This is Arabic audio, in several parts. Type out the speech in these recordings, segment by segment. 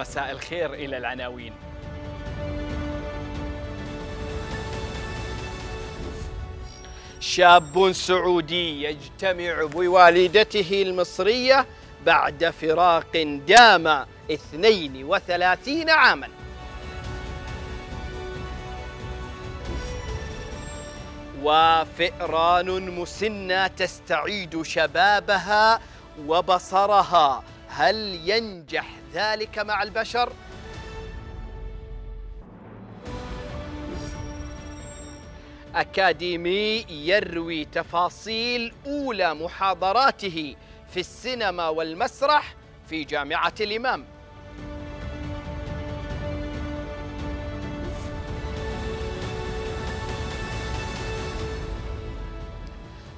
مساء الخير إلى العناوين شاب سعودي يجتمع بوالدته المصرية بعد فراق دام 32 عاما وفئران مسنة تستعيد شبابها وبصرها هل ينجح ذلك مع البشر أكاديمي يروي تفاصيل أولى محاضراته في السينما والمسرح في جامعة الإمام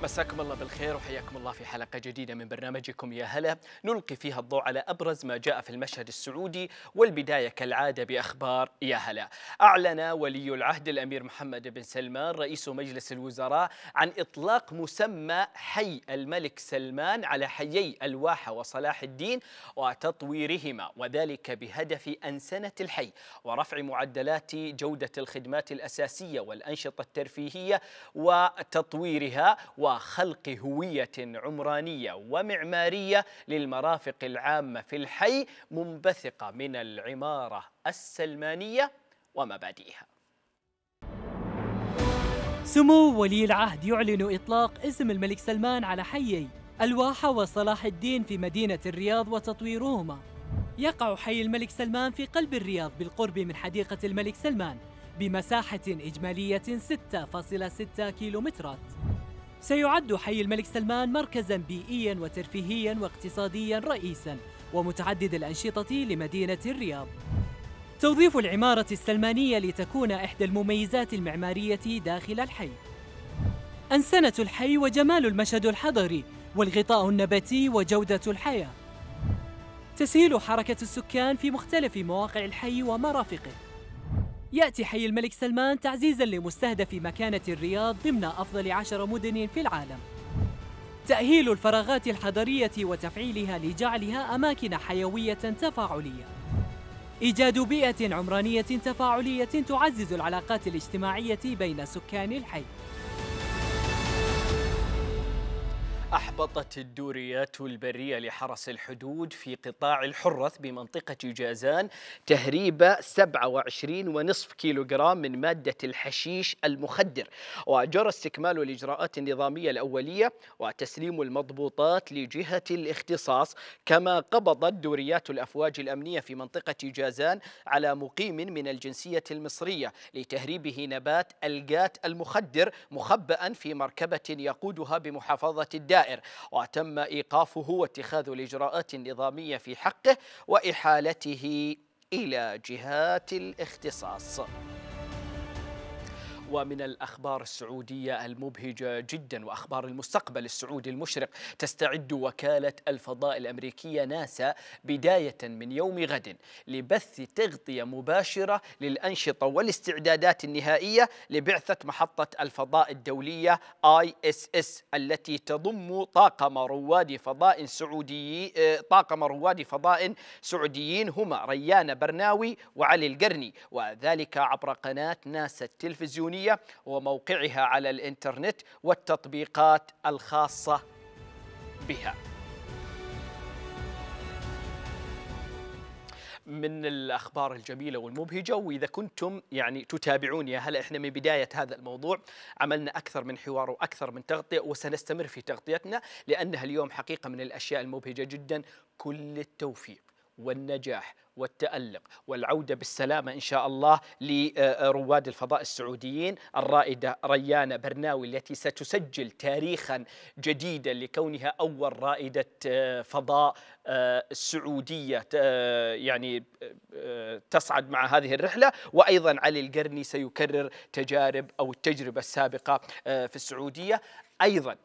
مساكم الله بالخير وحياكم الله في حلقة جديدة من برنامجكم يا هلا نلقي فيها الضوء على أبرز ما جاء في المشهد السعودي والبداية كالعادة بأخبار يا هلا أعلن ولي العهد الأمير محمد بن سلمان رئيس مجلس الوزراء عن إطلاق مسمى حي الملك سلمان على حيي الواحة وصلاح الدين وتطويرهما وذلك بهدف أنسنة الحي ورفع معدلات جودة الخدمات الأساسية والأنشطة الترفيهية وتطويرها و خلق هوية عمرانية ومعمارية للمرافق العامة في الحي منبثقة من العمارة السلمانية ومبادئها سمو ولي العهد يعلن إطلاق اسم الملك سلمان على حيي الواحة وصلاح الدين في مدينة الرياض وتطويرهما يقع حي الملك سلمان في قلب الرياض بالقرب من حديقة الملك سلمان بمساحة إجمالية 6.6 كيلومترات سيعد حي الملك سلمان مركزا بيئيا وترفيهيا واقتصاديا رئيسا ومتعدد الأنشطة لمدينة الرياض توظيف العمارة السلمانية لتكون إحدى المميزات المعمارية داخل الحي أنسنة الحي وجمال المشهد الحضري والغطاء النباتي وجودة الحياة تسهيل حركة السكان في مختلف مواقع الحي ومرافقه يأتي حي الملك سلمان تعزيزا لمستهدف مكانة الرياض ضمن أفضل عشر مدن في العالم تأهيل الفراغات الحضرية وتفعيلها لجعلها أماكن حيوية تفاعلية إيجاد بيئة عمرانية تفاعلية تعزز العلاقات الاجتماعية بين سكان الحي أحبطت الدوريات البرية لحرس الحدود في قطاع الحرث بمنطقة جازان تهريب 27.5 كيلوغرام من مادة الحشيش المخدر وجرى استكمال الإجراءات النظامية الأولية وتسليم المضبوطات لجهة الاختصاص كما قبضت دوريات الأفواج الأمنية في منطقة جازان على مقيم من الجنسية المصرية لتهريبه نبات الجات المخدر مخبأ في مركبة يقودها بمحافظة الدار الجزائر وتم إيقافه واتخاذ الإجراءات النظامية في حقه وإحالته إلى جهات الاختصاص ومن الأخبار السعودية المبهجة جدا وأخبار المستقبل السعودي المشرق تستعد وكالة الفضاء الأمريكية ناسا بداية من يوم غد لبث تغطية مباشرة للأنشطة والاستعدادات النهائية لبعثة محطة الفضاء الدولية ISS التي تضم طاقم رواد فضاء سعودي آه، طاقم رواد فضاء سعوديين هما ريان برناوي وعلي القرني وذلك عبر قناة ناسا التلفزيونية الصحفية وموقعها على الإنترنت والتطبيقات الخاصة بها من الاخبار الجميله والمبهجه واذا كنتم يعني تتابعون يا هلا احنا من بدايه هذا الموضوع عملنا اكثر من حوار واكثر من تغطيه وسنستمر في تغطيتنا لانها اليوم حقيقه من الاشياء المبهجه جدا كل التوفيق والنجاح والتألق والعودة بالسلامة إن شاء الله لرواد الفضاء السعوديين الرائدة ريانة برناوي التي ستسجل تاريخا جديدا لكونها أول رائدة آه، فضاء آه، سعودية آه، يعني تصعد مع هذه الرحلة وأيضا علي القرني سيكرر تجارب أو التجربة السابقة في السعودية أيضا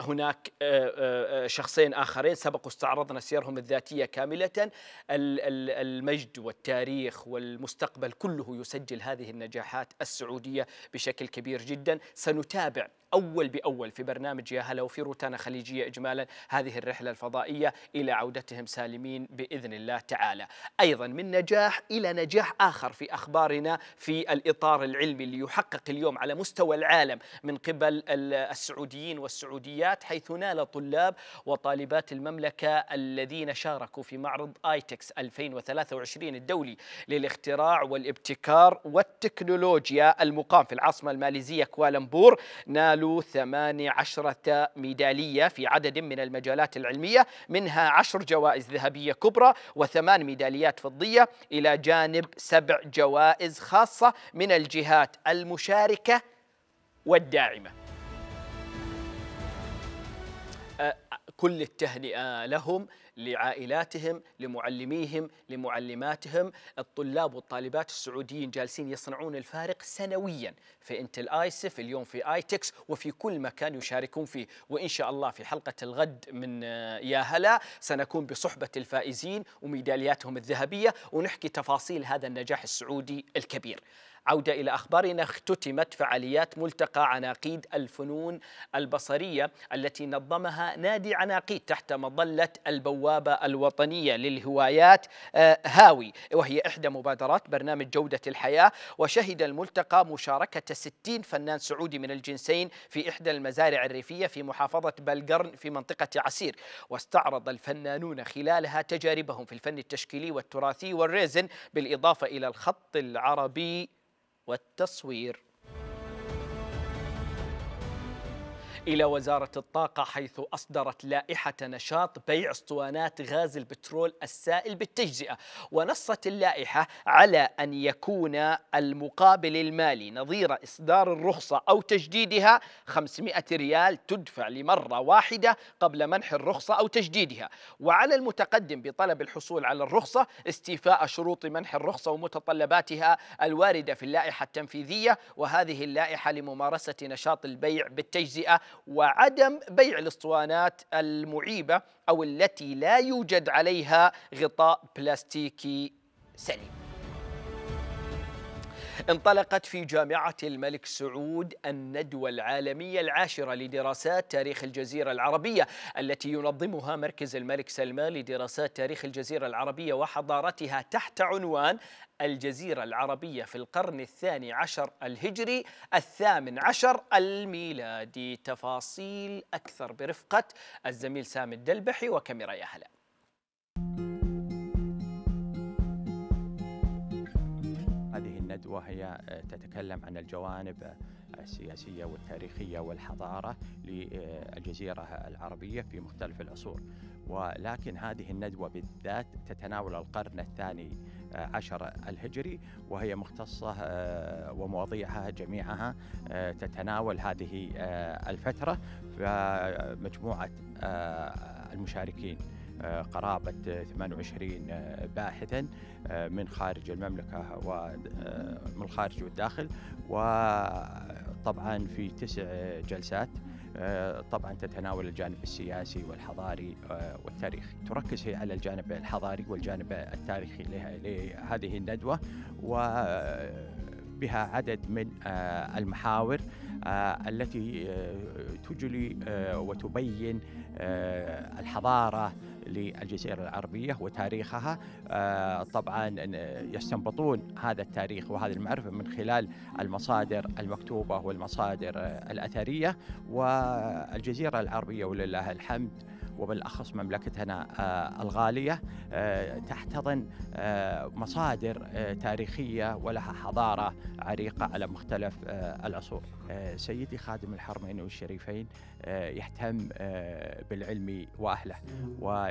هناك آه، آه، آه، شخصين آخرين سبق واستعرضنا سيرهم الذاتية كاملة المجد والتاريخ والمستقبل كله يسجل هذه النجاحات السعودية بشكل كبير جدا سنتابع أول بأول في برنامج يا هلا وفي روتانا خليجية إجمالا هذه الرحلة الفضائية إلى عودتهم سالمين بإذن الله تعالى أيضا من نجاح إلى نجاح آخر في أخبارنا في الإطار العلمي اللي يحقق اليوم على مستوى العالم من قبل السعوديين والسعوديات الكليات حيث نال طلاب وطالبات المملكة الذين شاركوا في معرض e آيتكس 2023 الدولي للاختراع والابتكار والتكنولوجيا المقام في العاصمة الماليزية كوالمبور نالوا 18 ميدالية في عدد من المجالات العلمية منها 10 جوائز ذهبية كبرى وثمان ميداليات فضية إلى جانب سبع جوائز خاصة من الجهات المشاركة والداعمة كل التهنئة لهم لعائلاتهم لمعلميهم لمعلماتهم الطلاب والطالبات السعوديين جالسين يصنعون الفارق سنويا في انتل ايسف اليوم في ايتكس وفي كل مكان يشاركون فيه وان شاء الله في حلقة الغد من آه، يا هلا سنكون بصحبة الفائزين وميدالياتهم الذهبية ونحكي تفاصيل هذا النجاح السعودي الكبير عودة إلى أخبارنا اختتمت فعاليات ملتقى عناقيد الفنون البصرية التي نظمها نادي عناقيد تحت مظلة البوابة الوطنية للهوايات آه، هاوي وهي إحدى مبادرات برنامج جودة الحياة وشهد الملتقى مشاركة 60 فنان سعودي من الجنسين في إحدى المزارع الريفية في محافظة بلقرن في منطقة عسير واستعرض الفنانون خلالها تجاربهم في الفن التشكيلي والتراثي والريزن بالإضافة إلى الخط العربي والتصوير إلى وزارة الطاقة حيث أصدرت لائحة نشاط بيع اسطوانات غاز البترول السائل بالتجزئة ونصت اللائحة على أن يكون المقابل المالي نظير إصدار الرخصة أو تجديدها 500 ريال تدفع لمرة واحدة قبل منح الرخصة أو تجديدها وعلى المتقدم بطلب الحصول على الرخصة استيفاء شروط منح الرخصة ومتطلباتها الواردة في اللائحة التنفيذية وهذه اللائحة لممارسة نشاط البيع بالتجزئة وعدم بيع الاسطوانات المعيبه او التي لا يوجد عليها غطاء بلاستيكي سليم انطلقت في جامعة الملك سعود الندوة العالمية العاشرة لدراسات تاريخ الجزيرة العربية التي ينظمها مركز الملك سلمان لدراسات تاريخ الجزيرة العربية وحضارتها تحت عنوان الجزيرة العربية في القرن الثاني عشر الهجري الثامن عشر الميلادي تفاصيل أكثر برفقة الزميل سامي الدلبحي وكاميرا يا هلا وهي آه، تتكلم عن الجوانب آه، السياسية والتاريخية والحضارة للجزيرة العربية في مختلف العصور ولكن هذه الندوة بالذات تتناول القرن الثاني آه، عشر الهجري وهي مختصة ومواضيعها جميعها تتناول هذه الفترة فمجموعة المشاركين آه، قرابة 28 آه، باحثا آه، من خارج المملكة ومن الخارج والداخل وطبعا في تسع جلسات طبعا تتناول الجانب السياسي والحضاري والتاريخي تركز هي على الجانب الحضاري والجانب التاريخي لهذه الندوة وبها عدد من المحاور التي تجلي وتبين الحضاره للجزيرة العربية وتاريخها آه، طبعا يستنبطون هذا التاريخ وهذه المعرفة من خلال المصادر المكتوبة والمصادر آه، الأثرية والجزيرة العربية ولله الحمد وبالاخص مملكتنا آه، الغاليه تحتضن مصادر تاريخيه ولها حضاره عريقه على مختلف العصور. سيدي خادم الحرمين والشريفين يهتم بالعلم واهله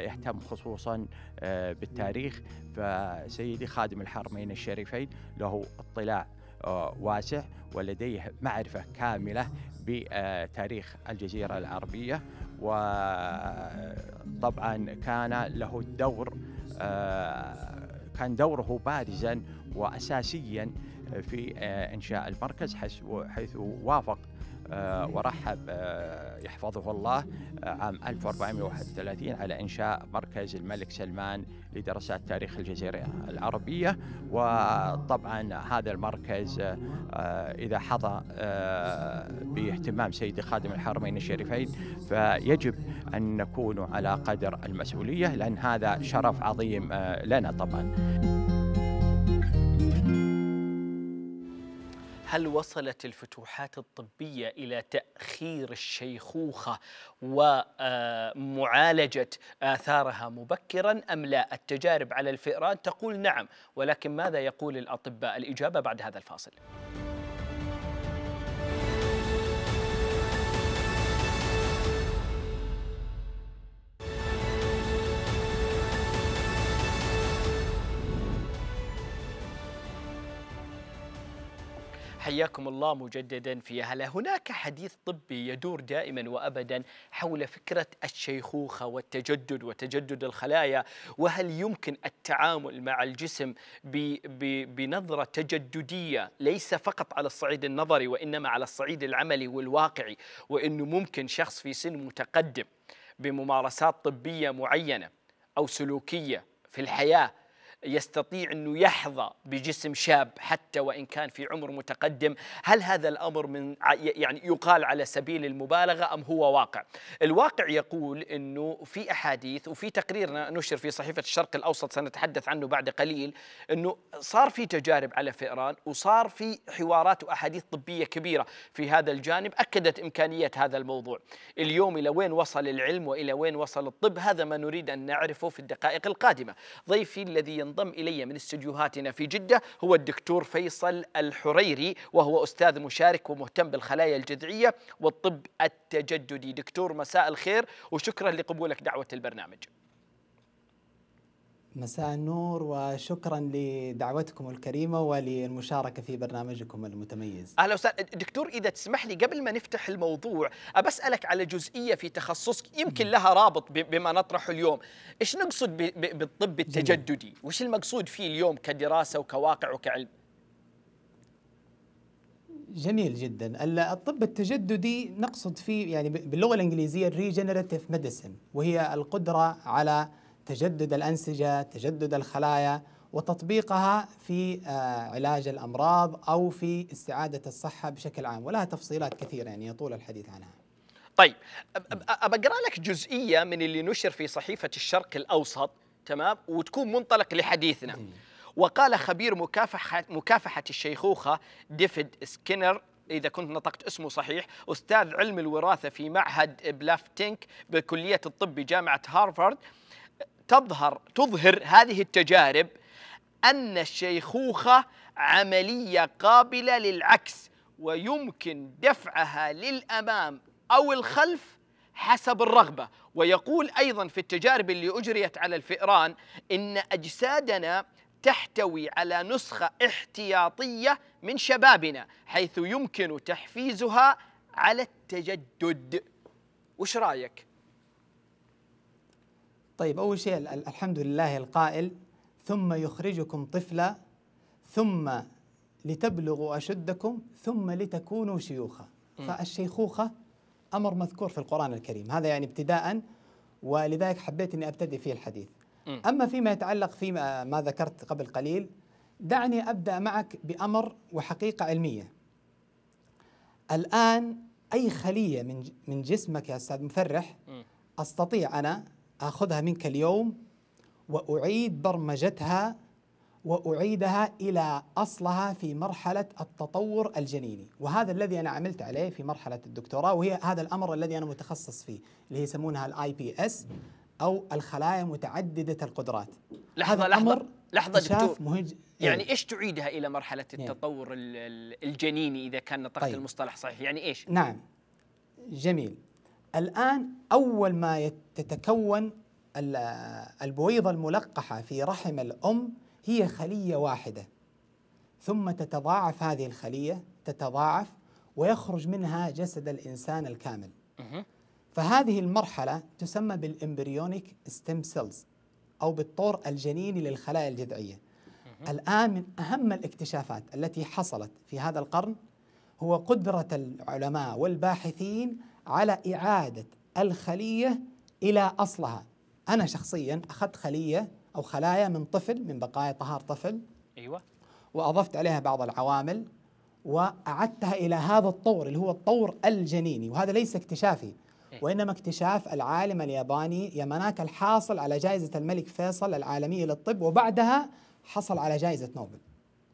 يهتم خصوصا آه، بالتاريخ فسيدي خادم الحرمين الشريفين له اطلاع آه، واسع ولديه معرفة كاملة بتاريخ الجزيرة العربية وطبعا كان له الدور آه، كان دوره بارزا وأساسيا في إنشاء المركز حيث وافق آه، ورحب آه، يحفظه الله آه، عام 1431 على إنشاء مركز الملك سلمان لدراسات تاريخ الجزيرة العربية وطبعا هذا المركز إذا حظى باهتمام سيدي خادم الحرمين الشريفين فيجب أن نكون على قدر المسؤولية لأن هذا شرف عظيم لنا طبعا هل وصلت الفتوحات الطبية إلى تأخير الشيخوخة ومعالجة آه، آثارها مبكرا أم لا التجارب على الفئران تقول نعم ولكن ماذا يقول الأطباء الإجابة بعد هذا الفاصل حياكم الله مجددا في هلا هناك حديث طبي يدور دائما وابدا حول فكره الشيخوخه والتجدد وتجدد الخلايا وهل يمكن التعامل مع الجسم ب ب بنظره تجدديه ليس فقط على الصعيد النظري وانما على الصعيد العملي والواقعي وانه ممكن شخص في سن متقدم بممارسات طبيه معينه او سلوكيه في الحياه يستطيع انه يحظى بجسم شاب حتى وان كان في عمر متقدم، هل هذا الامر من يعني يقال على سبيل المبالغه ام هو واقع؟ الواقع يقول انه في احاديث وفي تقرير نشر في صحيفه الشرق الاوسط سنتحدث عنه بعد قليل انه صار في تجارب على فئران وصار في حوارات واحاديث طبيه كبيره في هذا الجانب اكدت امكانيه هذا الموضوع. اليوم الى وين وصل العلم والى وين وصل الطب هذا ما نريد ان نعرفه في الدقائق القادمه. ضيفي الذي ينضم ينضم إلي من استديوهاتنا في جدة هو الدكتور فيصل الحريري وهو أستاذ مشارك ومهتم بالخلايا الجذعية والطب التجددي دكتور مساء الخير وشكرا لقبولك دعوة البرنامج مساء النور وشكرا لدعوتكم الكريمة وللمشاركة في برنامجكم المتميز أهلا وسهلا دكتور إذا تسمح لي قبل ما نفتح الموضوع أسألك على جزئية في تخصصك يمكن لها رابط بما نطرحه اليوم إيش نقصد بالطب التجددي وش المقصود فيه اليوم كدراسة وكواقع وكعلم جميل جدا الطب التجددي نقصد فيه يعني باللغة الإنجليزية regenerative medicine وهي القدرة على تجدد الأنسجة تجدد الخلايا وتطبيقها في آه، علاج الأمراض أو في استعادة الصحة بشكل عام ولها تفصيلات كثيرة يعني يطول الحديث عنها طيب نعم. أبقرأ لك جزئية من اللي نشر في صحيفة الشرق الأوسط تمام وتكون منطلق لحديثنا وقال خبير مكافحة, مكافحة الشيخوخة ديفيد سكينر إذا كنت نطقت اسمه صحيح أستاذ علم الوراثة في معهد بلافتينك بكلية الطب بجامعة هارفارد تظهر تظهر هذه التجارب أن الشيخوخة عملية قابلة للعكس ويمكن دفعها للأمام أو الخلف حسب الرغبة ويقول أيضا في التجارب اللي أجريت على الفئران إن أجسادنا تحتوي على نسخة احتياطية من شبابنا حيث يمكن تحفيزها على التجدد وش رأيك؟ طيب أول شيء الحمد لله القائل ثم يخرجكم طفلا ثم لتبلغوا أشدكم ثم لتكونوا شيوخا فالشيخوخة أمر مذكور في القرآن الكريم هذا يعني ابتداء ولذلك حبيت أني أبتدئ فيه الحديث أما فيما يتعلق فيما ما ذكرت قبل قليل دعني أبدأ معك بأمر وحقيقة علمية الآن أي خلية من من جسمك يا أستاذ مفرح أستطيع أنا اخذها منك اليوم واعيد برمجتها واعيدها الى اصلها في مرحله التطور الجنيني وهذا الذي انا عملت عليه في مرحله الدكتوراه وهي هذا الامر الذي انا متخصص فيه اللي هي يسمونها الاي بي اس او الخلايا متعدده القدرات لحظه هذا لحظه أمر لحظه دكتور مهج... يعني إيه. ايش تعيدها الى مرحله إيه. التطور الجنيني اذا كان نطقت طيب. المصطلح صحيح يعني ايش نعم جميل الآن أول ما تتكون البويضة الملقحة في رحم الأم هي خلية واحدة ثم تتضاعف هذه الخلية تتضاعف ويخرج منها جسد الإنسان الكامل فهذه المرحلة تسمى بالإمبريونيك ستيم سيلز أو بالطور الجنيني للخلايا الجذعية الآن من أهم الاكتشافات التي حصلت في هذا القرن هو قدرة العلماء والباحثين على إعادة الخلية إلى أصلها أنا شخصيا أخذت خلية أو خلايا من طفل من بقايا طهار طفل أيوة وأضفت عليها بعض العوامل وأعدتها إلى هذا الطور اللي هو الطور الجنيني وهذا ليس اكتشافي إيه. وإنما اكتشاف العالم الياباني يماناكا الحاصل على جائزة الملك فيصل العالمية للطب وبعدها حصل على جائزة نوبل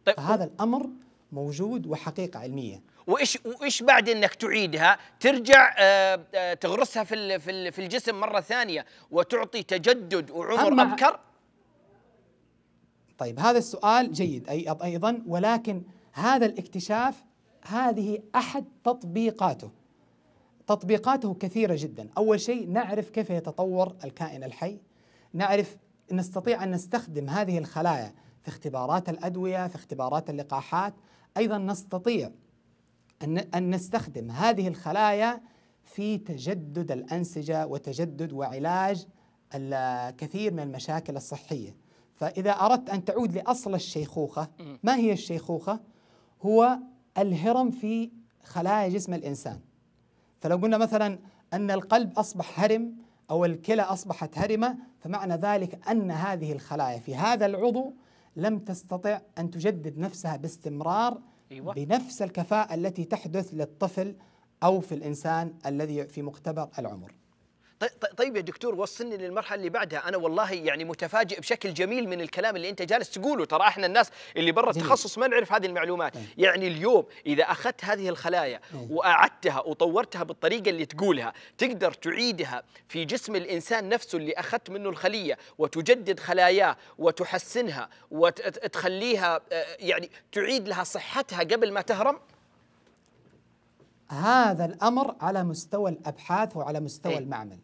طيب فهذا الأمر موجود وحقيقة علمية وايش وايش بعد انك تعيدها ترجع آه، آه، تغرسها في في الجسم مره ثانيه وتعطي تجدد وعمر ابكر طيب هذا السؤال جيد اي ايضا ولكن هذا الاكتشاف هذه احد تطبيقاته تطبيقاته كثيره جدا اول شيء نعرف كيف يتطور الكائن الحي نعرف نستطيع ان نستخدم هذه الخلايا في اختبارات الادويه في اختبارات اللقاحات ايضا نستطيع أن, أن نستخدم هذه الخلايا في تجدد الأنسجة وتجدد وعلاج الكثير من المشاكل الصحية فإذا أردت أن تعود لأصل الشيخوخة ما هي الشيخوخة؟ هو الهرم في خلايا جسم الإنسان فلو قلنا مثلا أن القلب أصبح هرم أو الكلى أصبحت هرمة فمعنى ذلك أن هذه الخلايا في هذا العضو لم تستطع أن تجدد نفسها باستمرار أيوة. بنفس الكفاءة التي تحدث للطفل أو في الإنسان الذي في مقتبل العمر طيب يا دكتور وصلني للمرحله اللي بعدها انا والله يعني متفاجئ بشكل جميل من الكلام اللي انت جالس تقوله ترى احنا الناس اللي برا التخصص ما نعرف هذه المعلومات طيب. يعني اليوم اذا اخذت هذه الخلايا طيب. واعدتها وطورتها بالطريقه اللي تقولها تقدر تعيدها في جسم الانسان نفسه اللي اخذت منه الخليه وتجدد خلاياه وتحسنها وتخليها آه، يعني تعيد لها صحتها قبل ما تهرم هذا الامر على مستوى الابحاث وعلى مستوى أي. المعمل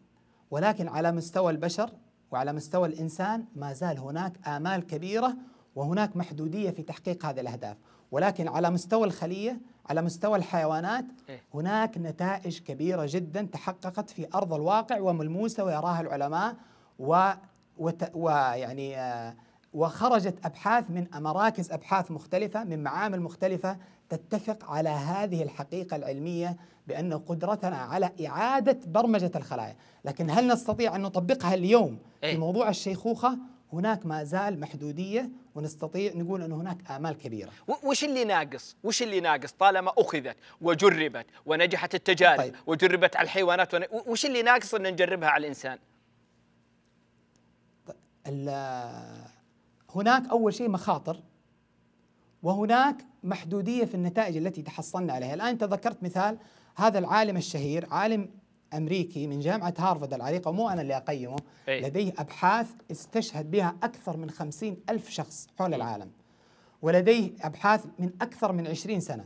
ولكن على مستوى البشر وعلى مستوى الانسان ما زال هناك امال كبيره وهناك محدوديه في تحقيق هذه الاهداف ولكن على مستوى الخليه على مستوى الحيوانات إيه. هناك نتائج كبيره جدا تحققت في ارض الواقع وملموسه ويراها العلماء و وت... ويعني آه، وخرجت ابحاث من مراكز ابحاث مختلفه من معامل مختلفه تتفق على هذه الحقيقة العلمية بأن قدرتنا على إعادة برمجة الخلايا لكن هل نستطيع أن نطبقها اليوم في إيه. موضوع الشيخوخة هناك ما زال محدودية ونستطيع نقول أن هناك آمال كبيرة وش اللي ناقص؟ وش اللي ناقص طالما أخذت وجربت ونجحت التجارب طيب. وجربت على الحيوانات ون... وش اللي ناقص أن نجربها على الإنسان؟ هناك أول شيء مخاطر وهناك محدوديه في النتائج التي تحصلنا عليها، الان انت ذكرت مثال هذا العالم الشهير عالم امريكي من جامعه هارفرد العريقه مو انا اللي اقيمه أي. لديه ابحاث استشهد بها اكثر من خمسين الف شخص حول العالم ولديه ابحاث من اكثر من عشرين سنه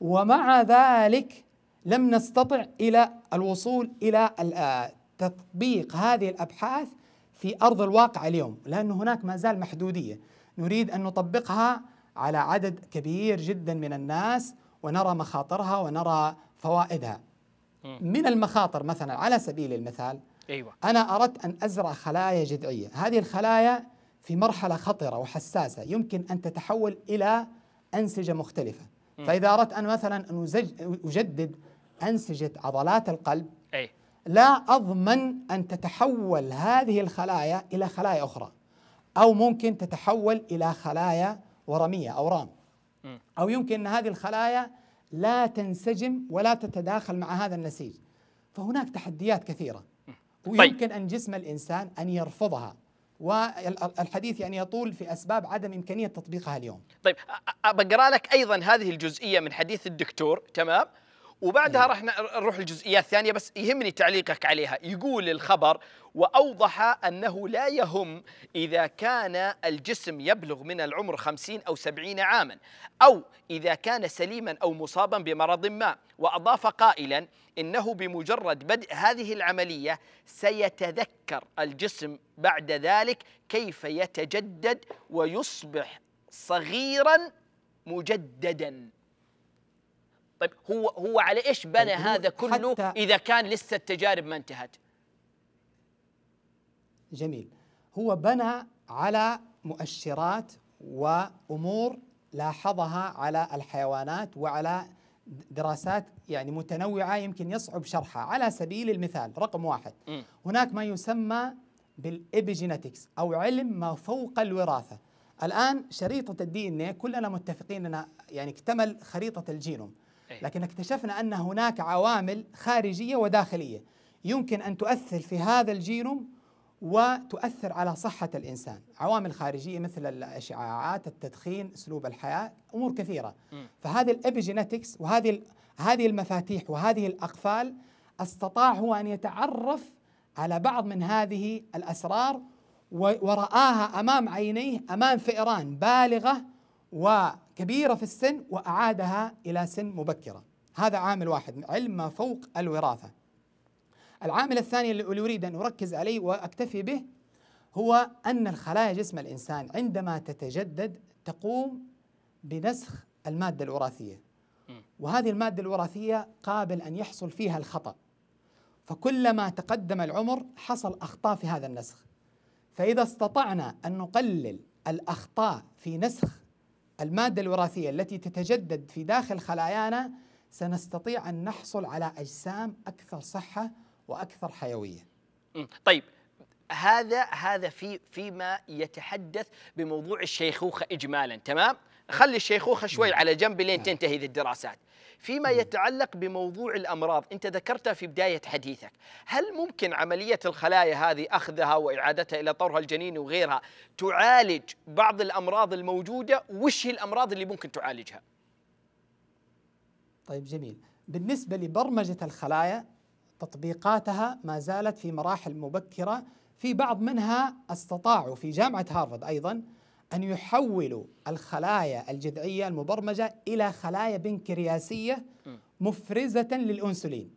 ومع ذلك لم نستطع الى الوصول الى آه، تطبيق هذه الابحاث في ارض الواقع اليوم لانه هناك ما زال محدوديه نريد ان نطبقها على عدد كبير جدا من الناس ونرى مخاطرها ونرى فوائدها من المخاطر مثلا على سبيل المثال أيوة. أنا أردت أن أزرع خلايا جذعية هذه الخلايا في مرحلة خطرة وحساسة يمكن أن تتحول إلى أنسجة مختلفة م. فإذا أردت أن مثلا أن أجدد أنسجة عضلات القلب أي. لا أضمن أن تتحول هذه الخلايا إلى خلايا أخرى أو ممكن تتحول إلى خلايا ورمية أو رام أو يمكن أن هذه الخلايا لا تنسجم ولا تتداخل مع هذا النسيج فهناك تحديات كثيرة طيب. ويمكن أن جسم الإنسان أن يرفضها والحديث يعني يطول في اسباب عدم امكانيه تطبيقها اليوم. طيب بقرا لك ايضا هذه الجزئيه من حديث الدكتور تمام وبعدها راح نروح الجزئيه الثانيه بس يهمني تعليقك عليها يقول الخبر وأوضح أنه لا يهم إذا كان الجسم يبلغ من العمر خمسين أو سبعين عاما أو إذا كان سليما أو مصابا بمرض ما وأضاف قائلا إنه بمجرد بدء هذه العملية سيتذكر الجسم بعد ذلك كيف يتجدد ويصبح صغيرا مجددا طيب هو هو على ايش بنى طيب، هذا كله اذا كان لسه التجارب ما انتهت؟ جميل هو بنى على مؤشرات وامور لاحظها على الحيوانات وعلى دراسات يعني متنوعه يمكن يصعب شرحها على سبيل المثال رقم واحد م. هناك ما يسمى بالابيجينيتكس او علم ما فوق الوراثه الان شريطه الدي ان كلنا متفقين انها يعني اكتمل خريطه الجينوم إيه. لكن اكتشفنا أن هناك عوامل خارجية وداخلية يمكن أن تؤثر في هذا الجينوم وتؤثر على صحة الإنسان عوامل خارجية مثل الأشعاعات التدخين أسلوب الحياة أمور كثيرة فهذه الأبيجينيتكس وهذه هذه المفاتيح وهذه الأقفال استطاع هو أن يتعرف على بعض من هذه الأسرار ورآها أمام عينيه أمام فئران بالغة و كبيرة في السن وأعادها إلى سن مبكرة هذا عامل واحد علم ما فوق الوراثة العامل الثاني اللي أريد أن أركز عليه وأكتفي به هو أن الخلايا جسم الإنسان عندما تتجدد تقوم بنسخ المادة الوراثية وهذه المادة الوراثية قابل أن يحصل فيها الخطأ فكلما تقدم العمر حصل أخطاء في هذا النسخ فإذا استطعنا أن نقلل الأخطاء في نسخ المادة الوراثية التي تتجدد في داخل خلايانا سنستطيع أن نحصل على أجسام أكثر صحة وأكثر حيوية طيب هذا هذا في فيما يتحدث بموضوع الشيخوخة إجمالا تمام خلي الشيخوخة شوي نعم. على جنب لين نعم. تنتهي ذي الدراسات فيما يتعلق بموضوع الأمراض أنت ذكرتها في بداية حديثك هل ممكن عملية الخلايا هذه أخذها وإعادتها إلى طورها الجنيني وغيرها تعالج بعض الأمراض الموجودة وش هي الأمراض اللي ممكن تعالجها طيب جميل بالنسبة لبرمجة الخلايا تطبيقاتها ما زالت في مراحل مبكرة في بعض منها استطاعوا في جامعة هارفارد أيضا أن يحولوا الخلايا الجذعية المبرمجة إلى خلايا بنكرياسية مفرزة للأنسولين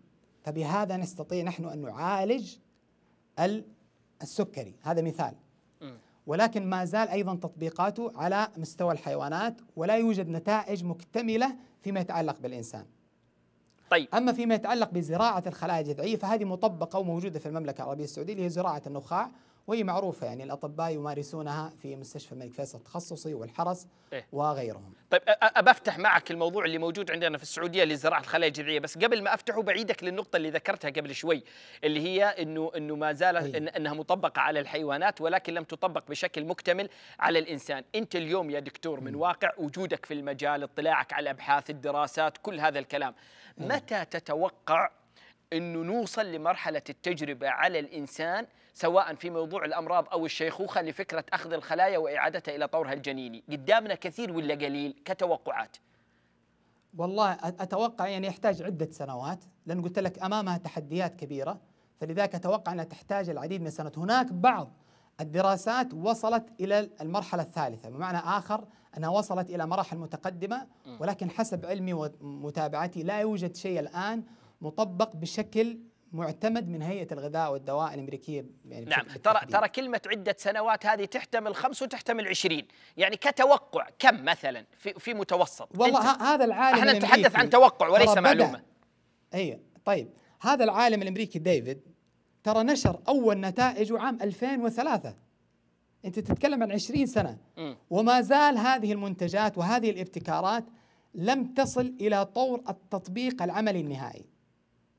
فبهذا نستطيع نحن أن نعالج السكري هذا مثال ولكن ما زال أيضا تطبيقاته على مستوى الحيوانات ولا يوجد نتائج مكتملة فيما يتعلق بالإنسان طيب أما فيما يتعلق بزراعة الخلايا الجذعية فهذه مطبقة وموجودة في المملكة العربية السعودية اللي هي زراعة النخاع وهي معروفة يعني الأطباء يمارسونها في مستشفى الملك فيصل التخصصي والحرس إيه؟ وغيرهم طيب أبفتح معك الموضوع اللي موجود عندنا في السعودية لزراعة الخلايا الجذعية بس قبل ما أفتحه بعيدك للنقطة اللي ذكرتها قبل شوي اللي هي أنه, إنه ما زالت إيه. إن أنها مطبقة على الحيوانات ولكن لم تطبق بشكل مكتمل على الإنسان أنت اليوم يا دكتور من واقع وجودك في المجال اطلاعك على الأبحاث الدراسات كل هذا الكلام إيه. متى تتوقع أنه نوصل لمرحلة التجربة على الإنسان سواء في موضوع الأمراض أو الشيخوخة لفكرة أخذ الخلايا وإعادتها إلى طورها الجنيني قدامنا كثير ولا قليل كتوقعات والله أتوقع يعني يحتاج عدة سنوات لأن قلت لك أمامها تحديات كبيرة فلذلك أتوقع أنها تحتاج العديد من السنوات هناك بعض الدراسات وصلت إلى المرحلة الثالثة بمعنى آخر أنها وصلت إلى مراحل متقدمة ولكن حسب علمي ومتابعتي لا يوجد شيء الآن مطبق بشكل معتمد من هيئه الغذاء والدواء الامريكيه يعني نعم ترى ترى كلمه عده سنوات هذه تحتمل خمس وتحتمل عشرين يعني كتوقع كم مثلا في, في متوسط والله هذا العالم احنا نتحدث عن توقع وليس معلومه اي طيب هذا العالم الامريكي ديفيد ترى نشر اول نتائجه عام 2003 انت تتكلم عن 20 سنه م. وما زال هذه المنتجات وهذه الابتكارات لم تصل الى طور التطبيق العملي النهائي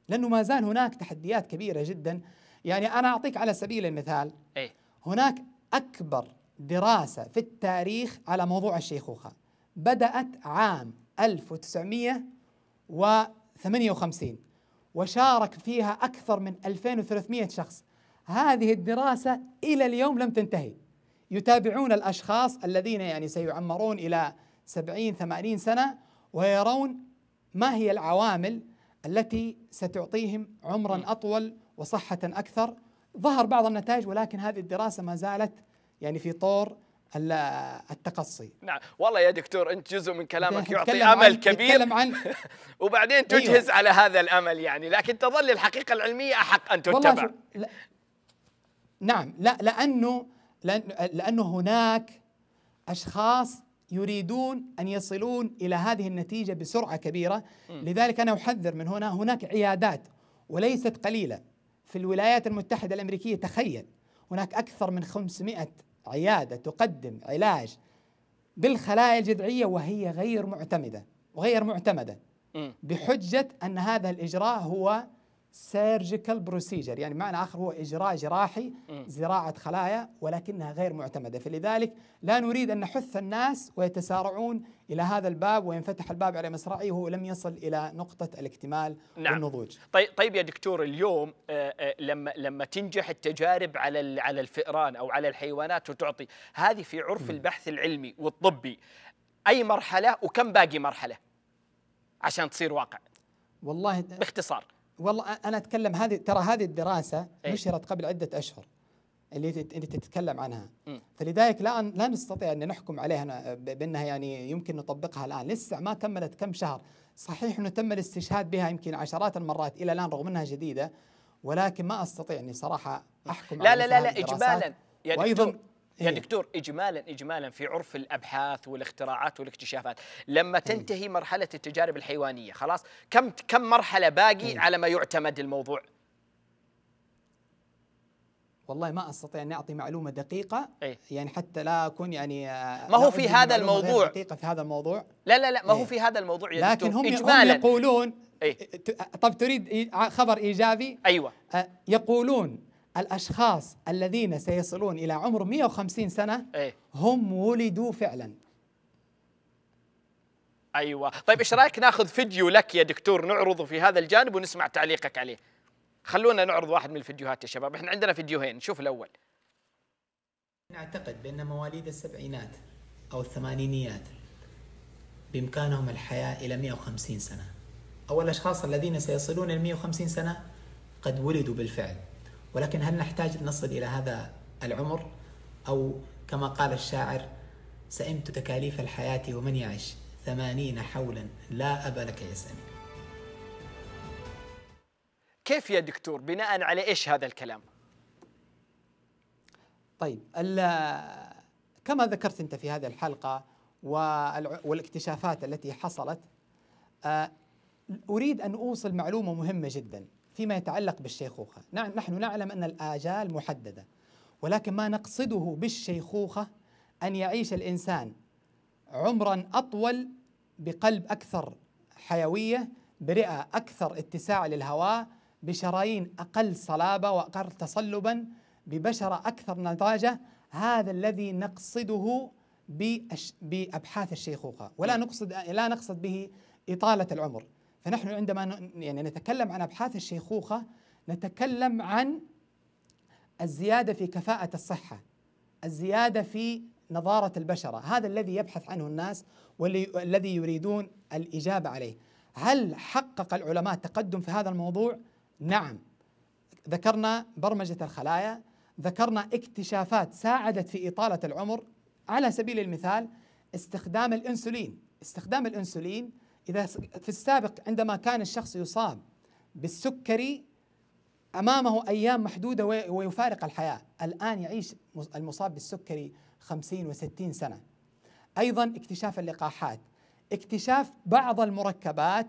لانه ما زال هناك تحديات كبيره جدا يعني انا اعطيك على سبيل المثال إيه؟ هناك اكبر دراسه في التاريخ على موضوع الشيخوخه بدات عام 1958 وشارك فيها اكثر من 2300 شخص هذه الدراسه الى اليوم لم تنتهي يتابعون الاشخاص الذين يعني سيعمرون الى 70 80 سنه ويرون ما هي العوامل التي ستعطيهم عمرا اطول وصحه اكثر ظهر بعض النتائج ولكن هذه الدراسه ما زالت يعني في طور التقصي نعم والله يا دكتور انت جزء من كلامك يعطي امل كبير عن وبعدين أيوه. تجهز أيوه. على هذا الامل يعني لكن تظل الحقيقه العلميه احق ان تتبع لا نعم لا لانه لانه هناك اشخاص يريدون ان يصلون الى هذه النتيجه بسرعه كبيره لذلك انا احذر من هنا هناك عيادات وليست قليله في الولايات المتحده الامريكيه تخيل هناك اكثر من 500 عياده تقدم علاج بالخلايا الجذعيه وهي غير معتمده وغير معتمده بحجه ان هذا الاجراء هو سيرجيكال بروسيجر يعني معنى اخر هو اجراء جراحي زراعه خلايا ولكنها غير معتمده فلذلك لا نريد ان نحث الناس ويتسارعون الى هذا الباب وينفتح الباب على مصراعيه وهو لم يصل الى نقطه الاكتمال نعم. والنضوج. طيب طيب يا دكتور اليوم آه، آه، لما لما تنجح التجارب على على الفئران او على الحيوانات وتعطي هذه في عرف البحث العلمي والطبي اي مرحله وكم باقي مرحله عشان تصير واقع؟ والله باختصار والله انا اتكلم هذه ترى هذه الدراسه أي. نشرت قبل عده اشهر اللي اللي تتكلم عنها م. فلذلك لا لا نستطيع ان نحكم عليها بانها يعني يمكن نطبقها الان لسه ما كملت كم شهر صحيح انه تم الاستشهاد بها يمكن عشرات المرات الى الان رغم انها جديده ولكن ما استطيع اني صراحه احكم لا على لا لا لا اجمالا يعني وايضا يا إيه. يعني دكتور اجمالا اجمالا في عرف الابحاث والاختراعات والاكتشافات لما إيه. تنتهي مرحله التجارب الحيوانيه خلاص كم كم مرحله باقي إيه. على ما يعتمد الموضوع والله ما استطيع ان اعطي معلومه دقيقه أي. يعني حتى لا اكون يعني آه، ما هو في هذا الموضوع دقيقه في هذا الموضوع لا لا لا ما هو في هذا الموضوع يا لكن هم إجمالا. هم يقولون أي. طب تريد خبر ايجابي ايوه آه، يقولون الأشخاص الذين سيصلون إلى عمر 150 سنة إيه. هم ولدوا فعلا أيوة طيب إيش رأيك ناخذ فيديو لك يا دكتور نعرضه في هذا الجانب ونسمع تعليقك عليه خلونا نعرض واحد من الفيديوهات يا شباب احنا عندنا فيديوهين نشوف الأول نعتقد بأن مواليد السبعينات أو الثمانينيات بإمكانهم الحياة إلى 150 سنة أو الأشخاص الذين سيصلون إلى 150 سنة قد ولدوا بالفعل ولكن هل نحتاج ان نصل إلى هذا العمر أو كما قال الشاعر سئمت تكاليف الحياة ومن يعش ثمانين حولا لا أبا لك يسأل كيف يا دكتور بناء على إيش هذا الكلام طيب كما ذكرت أنت في هذه الحلقة والاكتشافات التي حصلت آه، أريد أن أوصل معلومة مهمة جدا فيما يتعلق بالشيخوخة نحن نعلم أن الآجال محددة ولكن ما نقصده بالشيخوخة أن يعيش الإنسان عمرا أطول بقلب أكثر حيوية برئة أكثر اتساع للهواء بشرايين أقل صلابة وأقل تصلبا ببشرة أكثر نضاجة هذا الذي نقصده بأبحاث الشيخوخة ولا نعم. نقصد لا نقصد به إطالة العمر فنحن عندما يعني نتكلم عن ابحاث الشيخوخه نتكلم عن الزياده في كفاءه الصحه الزياده في نضاره البشره هذا الذي يبحث عنه الناس والذي يريدون الاجابه عليه هل حقق العلماء تقدم في هذا الموضوع نعم ذكرنا برمجه الخلايا ذكرنا اكتشافات ساعدت في اطاله العمر على سبيل المثال استخدام الانسولين استخدام الانسولين إذا في السابق عندما كان الشخص يصاب بالسكري أمامه أيام محدودة ويفارق الحياة الآن يعيش المصاب بالسكري خمسين وستين سنة أيضا اكتشاف اللقاحات اكتشاف بعض المركبات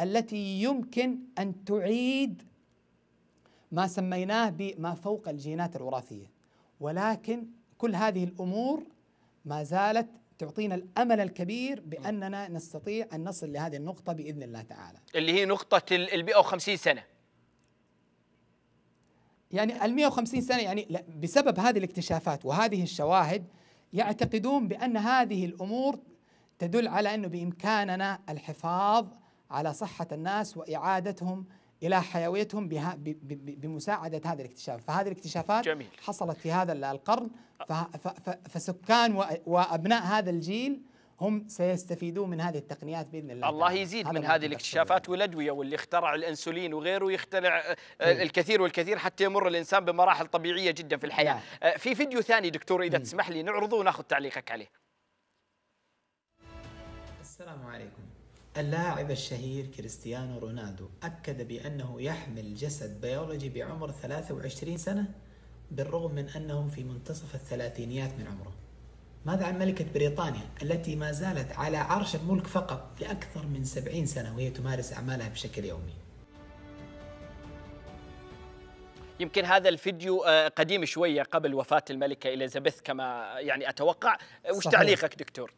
التي يمكن أن تعيد ما سميناه بما فوق الجينات الوراثية ولكن كل هذه الأمور ما زالت تعطينا الامل الكبير باننا نستطيع ان نصل لهذه النقطه باذن الله تعالى. اللي هي نقطه ال 150 سنه. يعني ال 150 سنه يعني بسبب هذه الاكتشافات وهذه الشواهد يعتقدون بان هذه الامور تدل على انه بامكاننا الحفاظ على صحه الناس واعادتهم الى حيويتهم بها بمساعده هذا الاكتشاف، فهذه الاكتشافات جميل. حصلت في هذا القرن فسكان وابناء هذا الجيل هم سيستفيدون من هذه التقنيات باذن الله الله يزيد من هذه الاكتشافات والادويه واللي اخترع الانسولين وغيره يخترع آه، إيه. الكثير والكثير حتى يمر الانسان بمراحل طبيعيه جدا في الحياه. نعم. آه، في فيديو ثاني دكتور اذا تسمح لي نعرضه وناخذ تعليقك عليه. السلام عليكم. اللاعب الشهير كريستيانو رونالدو أكد بأنه يحمل جسد بيولوجي بعمر 23 سنة بالرغم من أنه في منتصف الثلاثينيات من عمره ماذا عن ملكة بريطانيا التي ما زالت على عرش الملك فقط لأكثر من 70 سنة وهي تمارس أعمالها بشكل يومي يمكن هذا الفيديو آه، قديم شوية قبل وفاة الملكة إليزابيث كما يعني أتوقع وش صحيح. تعليقك دكتور؟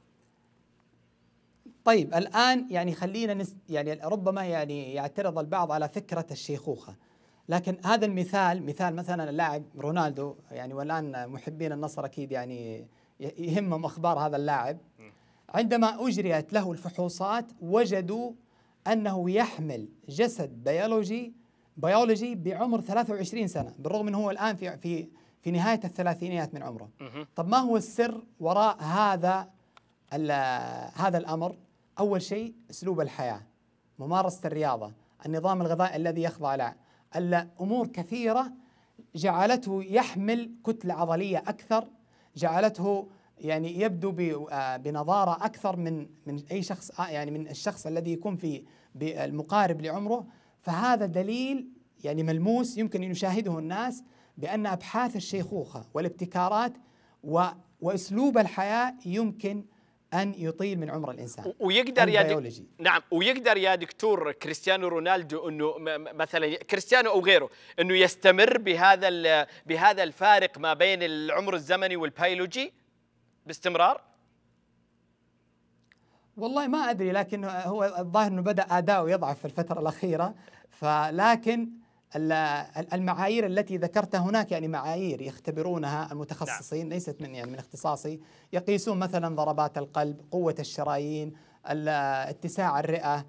طيب الآن يعني خلينا نس يعني ربما يعني يعترض البعض على فكرة الشيخوخة لكن هذا المثال مثال مثلا اللاعب رونالدو يعني والآن محبين النصر أكيد يعني يهمهم أخبار هذا اللاعب عندما أجريت له الفحوصات وجدوا أنه يحمل جسد بيولوجي بيولوجي بعمر 23 سنة بالرغم أنه هو الآن في في في نهاية الثلاثينيات من عمره طب ما هو السر وراء هذا هذا الأمر أول شيء أسلوب الحياة ممارسة الرياضة النظام الغذائي الذي يخضع له أمور كثيرة جعلته يحمل كتلة عضلية أكثر جعلته يعني يبدو آه، بنظارة أكثر من من أي شخص آه، يعني من الشخص الذي يكون في المقارب لعمره فهذا دليل يعني ملموس يمكن أن يشاهده الناس بأن أبحاث الشيخوخة والابتكارات وأسلوب الحياة يمكن ان يطيل من عمر الانسان ويقدر يا دك... نعم ويقدر يا دكتور كريستيانو رونالدو انه مثلا كريستيانو او غيره انه يستمر بهذا ال... بهذا الفارق ما بين العمر الزمني والبيولوجي باستمرار والله ما ادري لكن هو الظاهر انه بدا اداؤه يضعف في الفتره الاخيره فلكن المعايير التي ذكرتها هناك يعني معايير يختبرونها المتخصصين نعم. ليست من يعني من اختصاصي يقيسون مثلا ضربات القلب قوة الشرايين اتساع الرئة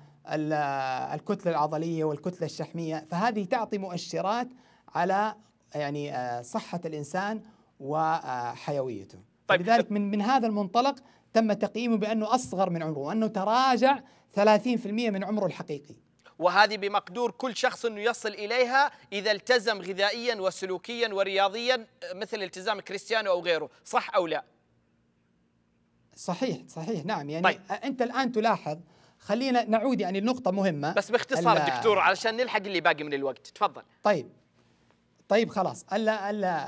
الكتلة العضلية والكتلة الشحمية فهذه تعطي مؤشرات على يعني آه، صحة الإنسان وحيويته طيب. لذلك من من هذا المنطلق تم تقييمه بأنه أصغر من عمره وأنه تراجع 30% من عمره الحقيقي وهذه بمقدور كل شخص أنه يصل إليها إذا التزم غذائيا وسلوكيا ورياضيا مثل التزام كريستيانو أو غيره صح أو لا صحيح صحيح نعم يعني طيب. أنت الآن تلاحظ خلينا نعود يعني لنقطة مهمة بس باختصار دكتور علشان نلحق اللي باقي من الوقت تفضل طيب طيب خلاص ألا ألا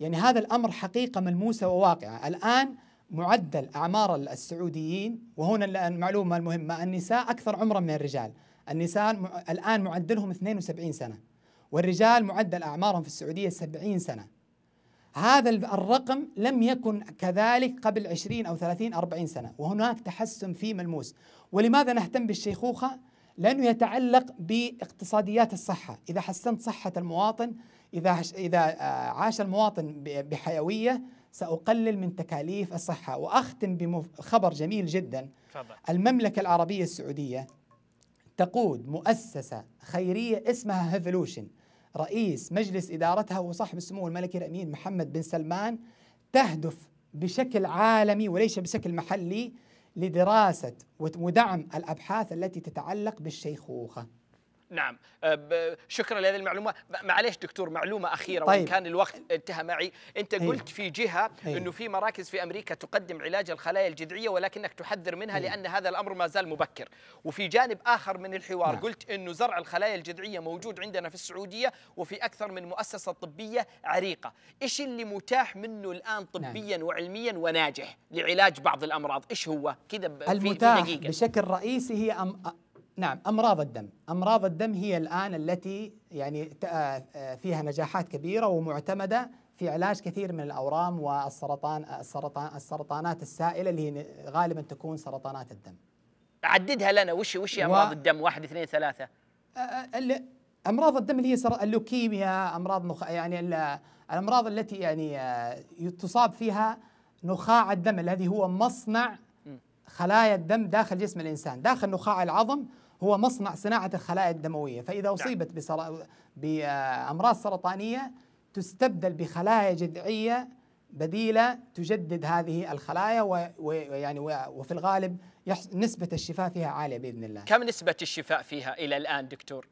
يعني هذا الأمر حقيقة ملموسة وواقعة الآن معدل أعمار السعوديين وهنا المعلومة المهمة النساء أكثر عمرا من الرجال النساء الآن معدلهم 72 سنة والرجال معدل أعمارهم في السعودية 70 سنة هذا الرقم لم يكن كذلك قبل 20 أو 30 40 سنة وهناك تحسن فيه ملموس ولماذا نهتم بالشيخوخة؟ لأنه يتعلق باقتصاديات الصحة إذا حسنت صحة المواطن إذا إذا آه، عاش المواطن بحيوية سأقلل من تكاليف الصحة وأختم بخبر جميل جدا المملكة العربية السعودية تقود مؤسسة خيرية اسمها هيفولوشن رئيس مجلس إدارتها وصاحب السمو الملكي الأمين محمد بن سلمان تهدف بشكل عالمي وليس بشكل محلي لدراسة ودعم الأبحاث التي تتعلق بالشيخوخة نعم أه، شكرا لهذه المعلومه معليش دكتور معلومه اخيره طيب. وان كان الوقت انتهى معي انت طيب. قلت في جهه طيب. انه في مراكز في امريكا تقدم علاج الخلايا الجذعيه ولكنك تحذر منها طيب. لان هذا الامر ما زال مبكر وفي جانب اخر من الحوار نعم. قلت انه زرع الخلايا الجذعيه موجود عندنا في السعوديه وفي اكثر من مؤسسه طبيه عريقه ايش اللي متاح منه الان نعم. طبيا نعم. وعلميا وناجح لعلاج بعض الامراض ايش هو كذا في دقيقه المتاح بشكل رئيسي هي أم نعم امراض الدم، امراض الدم هي الان التي يعني آه، آه، فيها نجاحات كبيره ومعتمده في علاج كثير من الاورام والسرطان السرطان السرطانات السائله اللي هي غالبا تكون سرطانات الدم. عددها لنا وش وش امراض و... الدم واحد اثنين ثلاثه؟ آه، امراض الدم اللي هي سر... اللوكيميا، امراض مخ... يعني الامراض التي يعني تصاب فيها نخاع الدم الذي هو مصنع خلايا الدم داخل جسم الانسان، داخل نخاع العظم هو مصنع صناعة الخلايا الدموية فإذا نعم. أصيبت بسر... بأمراض سرطانية تستبدل بخلايا جذعية بديلة تجدد هذه الخلايا ويعني و... يعني و... وفي الغالب نسبة الشفاء فيها عالية بإذن الله كم نسبة الشفاء فيها إلى الآن دكتور؟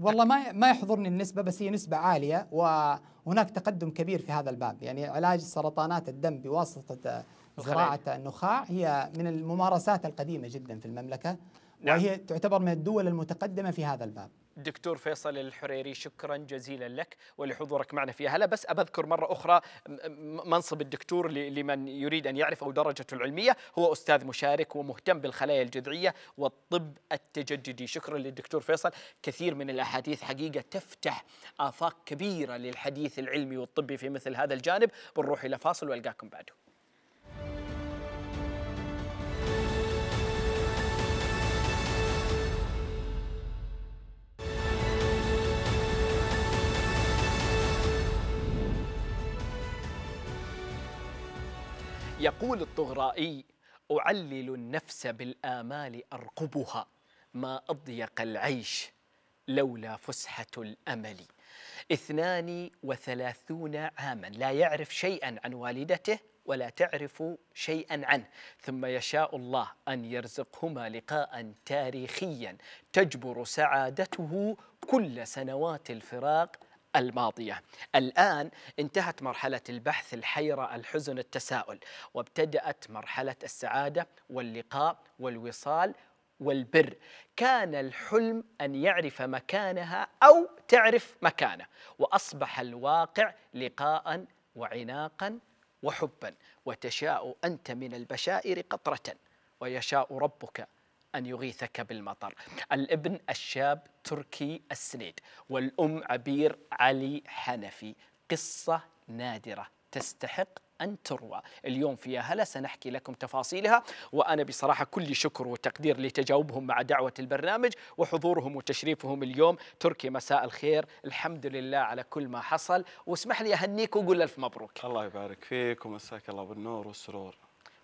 والله ما ما يحضرني النسبه بس هي نسبه عاليه وهناك تقدم كبير في هذا الباب يعني علاج سرطانات الدم بواسطه زراعه النخاع هي من الممارسات القديمه جدا في المملكه نعم. وهي تعتبر من الدول المتقدمة في هذا الباب دكتور فيصل الحريري شكرا جزيلا لك ولحضورك معنا فيها هلا بس أذكر مرة أخرى منصب الدكتور لمن يريد أن يعرف أو درجته العلمية هو أستاذ مشارك ومهتم بالخلايا الجذعية والطب التجددي شكرا للدكتور فيصل كثير من الأحاديث حقيقة تفتح آفاق كبيرة للحديث العلمي والطبي في مثل هذا الجانب بنروح إلى فاصل وألقاكم بعده يقول الطغرائي أعلل النفس بالآمال أرقبها ما أضيق العيش لولا فسحة الأمل اثنان وثلاثون عاما لا يعرف شيئا عن والدته ولا تعرف شيئا عنه ثم يشاء الله أن يرزقهما لقاء تاريخيا تجبر سعادته كل سنوات الفراق الماضية الآن انتهت مرحلة البحث الحيرة الحزن التساؤل وابتدأت مرحلة السعادة واللقاء والوصال والبر كان الحلم أن يعرف مكانها أو تعرف مكانه وأصبح الواقع لقاء وعناقا وحبا وتشاء أنت من البشائر قطرة ويشاء ربك أن يغيثك بالمطر الابن الشاب تركي السنيد والأم عبير علي حنفي قصة نادرة تستحق أن تروى اليوم في هلا سنحكي لكم تفاصيلها وأنا بصراحة كل شكر وتقدير لتجاوبهم مع دعوة البرنامج وحضورهم وتشريفهم اليوم تركي مساء الخير الحمد لله على كل ما حصل واسمح لي أهنيك وأقول ألف مبروك الله يبارك فيك ومساك الله بالنور والسرور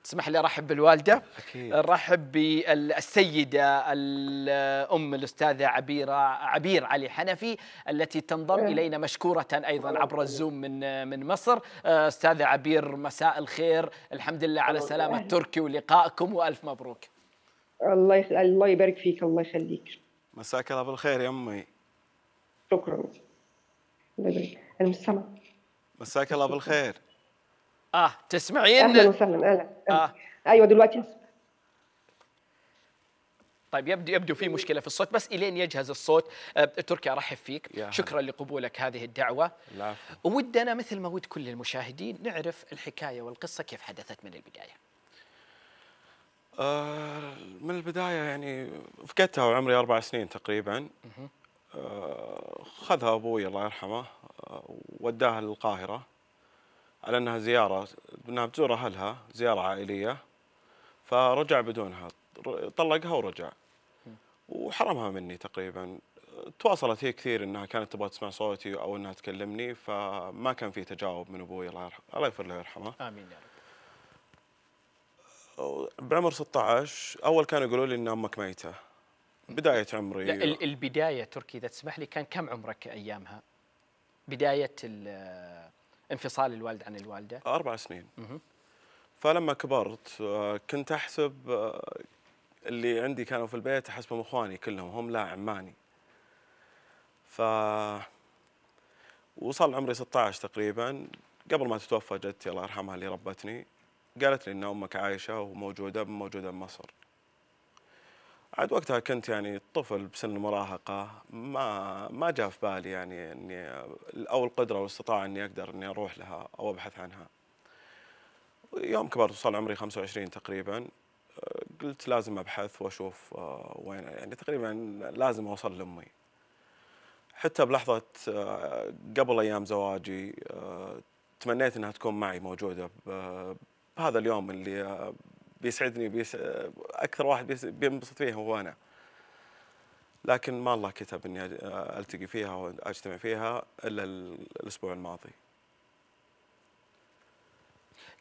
تسمح لي ارحب بالوالده اكيد ارحب بالسيده الام الاستاذه عبيره عبير علي حنفي التي تنضم الينا مشكوره ايضا عبر الزوم من من مصر استاذه عبير مساء الخير الحمد لله على سلامه تركي ولقائكم والف مبروك الله الله يبارك فيك الله يخليك مساك الله بالخير يا امي شكرا الله يبارك المستمع مساك الله بالخير اه تسمعين اهلا وسهلا اهلا آه. ايوه دلوقتي طيب يبدو يبدو في مشكله في الصوت بس الين يجهز الصوت آه، تركي ارحب فيك شكرا لقبولك هذه الدعوه العفو. ودنا مثل ما ود كل المشاهدين نعرف الحكايه والقصه كيف حدثت من البدايه آه، من البدايه يعني فقدتها وعمري اربع سنين تقريبا آه، خذها ابوي الله يرحمه ووداها وداها للقاهره على انها زياره انها بتزور اهلها زياره عائليه فرجع بدونها طلقها ورجع وحرمها مني تقريبا تواصلت هي كثير انها كانت تبغى تسمع صوتي او انها تكلمني فما كان في تجاوب من ابوي الله يرحمه الله يغفر له ويرحمه امين يا رب بعمر 16 اول كانوا يقولوا لي ان امك ميته بدايه عمري لا البدايه تركي اذا تسمح لي كان كم عمرك ايامها؟ بدايه انفصال الوالد عن الوالده؟ اربع سنين. فلما كبرت آه، كنت احسب آه، اللي عندي كانوا في البيت احسبهم اخواني كلهم هم لا عماني. ف وصل عمري 16 تقريبا قبل ما تتوفى جدتي الله يرحمها اللي ربتني قالت لي ان امك عايشه وموجوده موجوده بمصر. عاد وقتها كنت يعني طفل بسن المراهقة ما ما جاء في بالي يعني اني او القدرة والاستطاعة اني اقدر اني اروح لها او ابحث عنها. يوم كبرت وصل عمري 25 تقريبا قلت لازم ابحث واشوف آه، وين يعني تقريبا لازم اوصل لامي. حتى بلحظة آه، قبل ايام زواجي آه، تمنيت انها تكون معي موجودة بهذا اليوم اللي بيسعدني بيس... اكثر واحد بيس... بينبسط فيها هو انا لكن ما الله كتب اني التقي فيها واجتمع فيها الا الاسبوع الماضي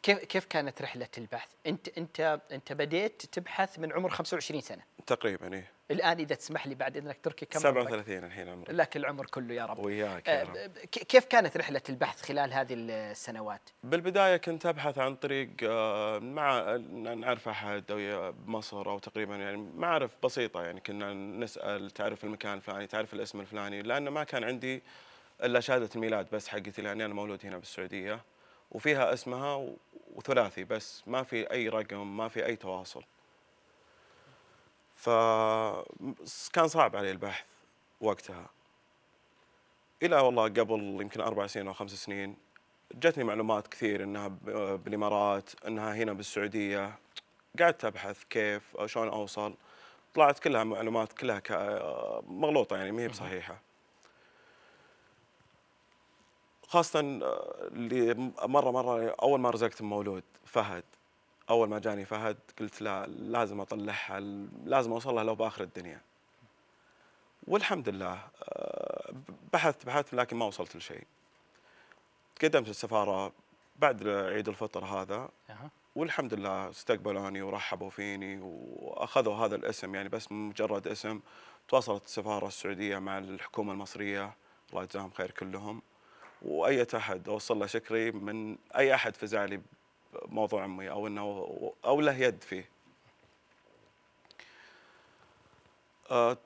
كيف كيف كانت رحله البحث انت انت انت بديت تبحث من عمر 25 سنه تقريبا ايه الان اذا تسمح لي بعد اذنك تركي كم 37 الحين عمرك لك العمر كله يا رب وياك يا آه، رب. كيف كانت رحله البحث خلال هذه السنوات؟ بالبدايه كنت ابحث عن طريق آه، مع نعرف احد او بمصر او تقريبا يعني معارف بسيطه يعني كنا نسال تعرف المكان الفلاني تعرف الاسم الفلاني لان ما كان عندي الا شهاده الميلاد بس حقتي لاني انا مولود هنا بالسعوديه وفيها اسمها وثلاثي بس ما في اي رقم ما في اي تواصل فكان صعب علي البحث وقتها الى والله قبل يمكن اربع سنين او خمس سنين جتني معلومات كثير انها بالامارات انها هنا بالسعوديه قعدت ابحث كيف شلون اوصل طلعت كلها معلومات كلها مغلوطه يعني ما هي بصحيحه خاصه آه، اللي مره مره اول ما رزقت بمولود فهد اول ما جاني فهد قلت لا لازم اطلعها لازم اوصلها لو باخر الدنيا والحمد لله آه، بحثت بحثت لكن ما وصلت لشيء تقدمت السفاره بعد عيد الفطر هذا والحمد لله استقبلوني ورحبوا فيني واخذوا هذا الاسم يعني بس مجرد اسم تواصلت السفاره السعوديه مع الحكومه المصريه الله يجزاهم خير كلهم واي احد اوصل له شكري من اي احد فزع لي موضوع امي او انه او له يد فيه أه،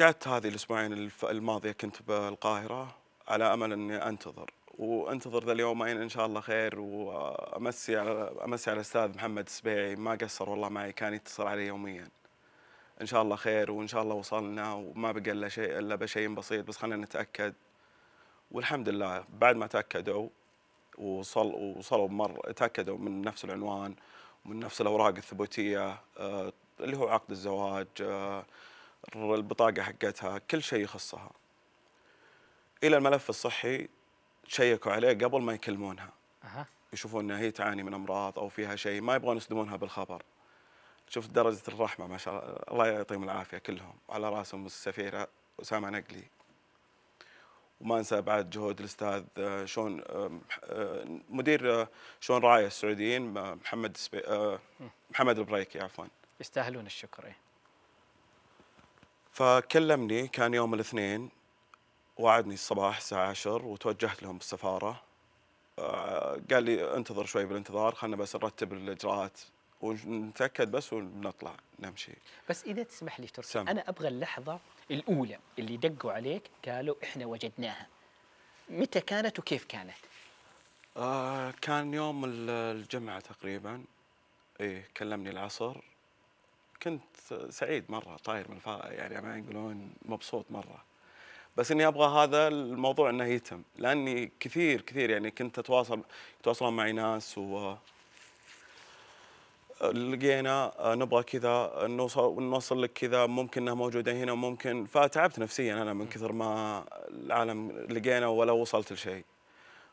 قعدت هذه الاسبوعين الماضيه كنت بالقاهره على امل اني انتظر وانتظر ذا اليومين ان شاء الله خير وامسي على امسي على الاستاذ محمد السبيعي ما قصر والله معي كان يتصل علي يوميا ان شاء الله خير وان شاء الله وصلنا وما بقى الا شيء الا بشيء بسيط بس خلينا نتاكد والحمد لله بعد ما تاكدوا وصل وصلوا مر تاكدوا من نفس العنوان ومن نفس الاوراق الثبوتيه آه، اللي هو عقد الزواج آه، البطاقه حقتها كل شيء يخصها الى الملف الصحي شيكوا عليه قبل ما يكلمونها أه. يشوفون انها هي تعاني من امراض او فيها شيء ما يبغون يصدمونها بالخبر شفت درجه الرحمه ما شاء الله الله يعطيهم العافيه كلهم على راسهم السفيره اسامه نقلي وما انسى بعد جهود الاستاذ آه، شون آه، آه، مدير شون رايه السعوديين محمد سبي محمد البريكي عفوا يستاهلون الشكر إيه. فكلمني كان يوم الاثنين وعدني الصباح الساعة 10 وتوجهت لهم بالسفارة قال لي انتظر شوي بالانتظار خلنا بس نرتب الإجراءات ونتاكد بس ونطلع نمشي بس اذا تسمح لي ترسم انا ابغى اللحظه الاولى اللي دقوا عليك قالوا احنا وجدناها متى كانت وكيف كانت؟ آه كان يوم الجمعه تقريبا ايه كلمني العصر كنت سعيد مره طاير من الفائق يعني ما يقولون مبسوط مره بس اني ابغى هذا الموضوع انه يتم لاني كثير كثير يعني كنت اتواصل يتواصلون معي ناس و لقينا آه، نبغى كذا نوصل نوصل لك كذا ممكن انها موجوده هنا ممكن فتعبت نفسيا انا من كثر ما العالم لقينا ولا وصلت لشيء.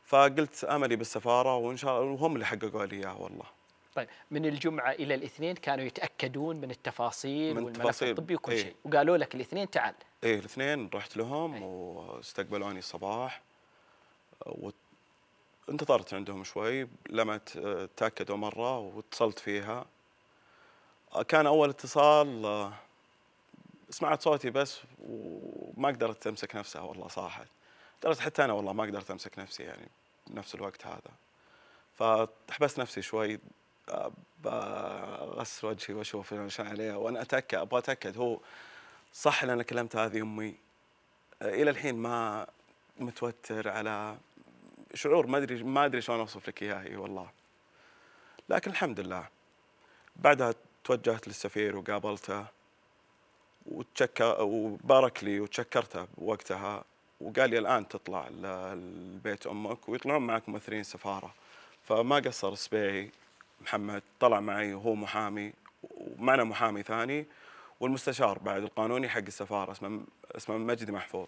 فقلت املي بالسفاره وان شاء الله وهم اللي حققوا لي اياه والله. طيب من الجمعه الى الاثنين كانوا يتاكدون من التفاصيل من والملف الطبي وكل ايه شيء وقالوا لك الاثنين تعال. ايه الاثنين رحت لهم ايه واستقبلوني الصباح آه، انتظرت عندهم شوي لما آه، تاكدوا مره واتصلت فيها آه، كان اول اتصال آه، سمعت صوتي بس وما قدرت تمسك نفسها والله صاحت درست حتى انا والله ما قدرت امسك نفسي يعني بنفس الوقت هذا فحبست نفسي شوي بغسل وجهي واشوف ايش عليها وانا اتاكد ابغى اتاكد هو صح اللي انا كلمت هذه امي الى الحين ما متوتر على شعور ما ادري ما ادري شلون اوصف لك اياه والله لكن الحمد لله بعدها توجهت للسفير وقابلته وتشكر وبارك لي وتشكرته وقتها وقال لي الان تطلع لبيت امك ويطلعون معك ممثلين سفاره فما قصر سبيعي محمد طلع معي وهو محامي ومعنا محامي ثاني والمستشار بعد القانوني حق السفاره اسمه اسمه مجدي محفوظ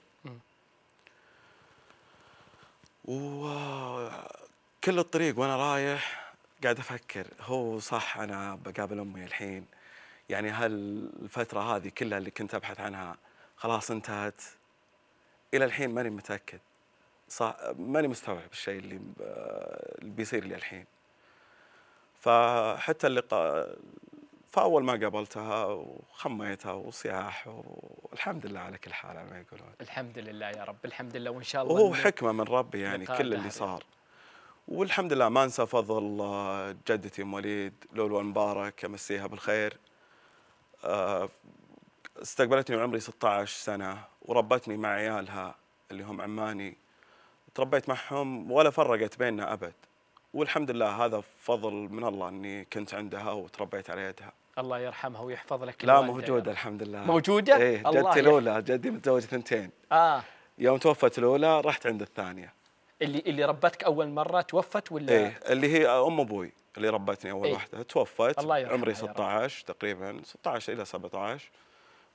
وكل الطريق وانا رايح قاعد افكر هو صح انا بقابل امي الحين يعني هالفتره هذه كلها اللي كنت ابحث عنها خلاص انتهت الى الحين ماني متاكد صح ماني مستوعب الشيء اللي اللي بيصير لي الحين فحتى اللقاء فاول ما قابلتها وخميتها وصياح والحمد لله على كل حال ما يقولون الحمد لله يا رب الحمد لله وان شاء الله وهو حكمه من ربي يعني كل اللي صار والحمد لله ما انسى فضل جدتي ام وليد لولو المبارك امسيها بالخير آه، استقبلتني وعمري 16 سنه وربتني مع عيالها اللي هم عماني تربيت معهم ولا فرقت بيننا ابد والحمد لله هذا فضل من الله اني كنت عندها وتربيت على يدها الله يرحمها ويحفظ لك لا موجوده الحمد لله موجوده؟ ايه جدتي الاولى جدي متزوج ثنتين اه يوم توفت الاولى رحت عند الثانيه اللي اللي ربتك اول مره توفت ولا؟ ايه اللي هي ام ابوي اللي ربتني اول إيه؟ واحده توفت الله عمري 16 تقريبا 16 الى 17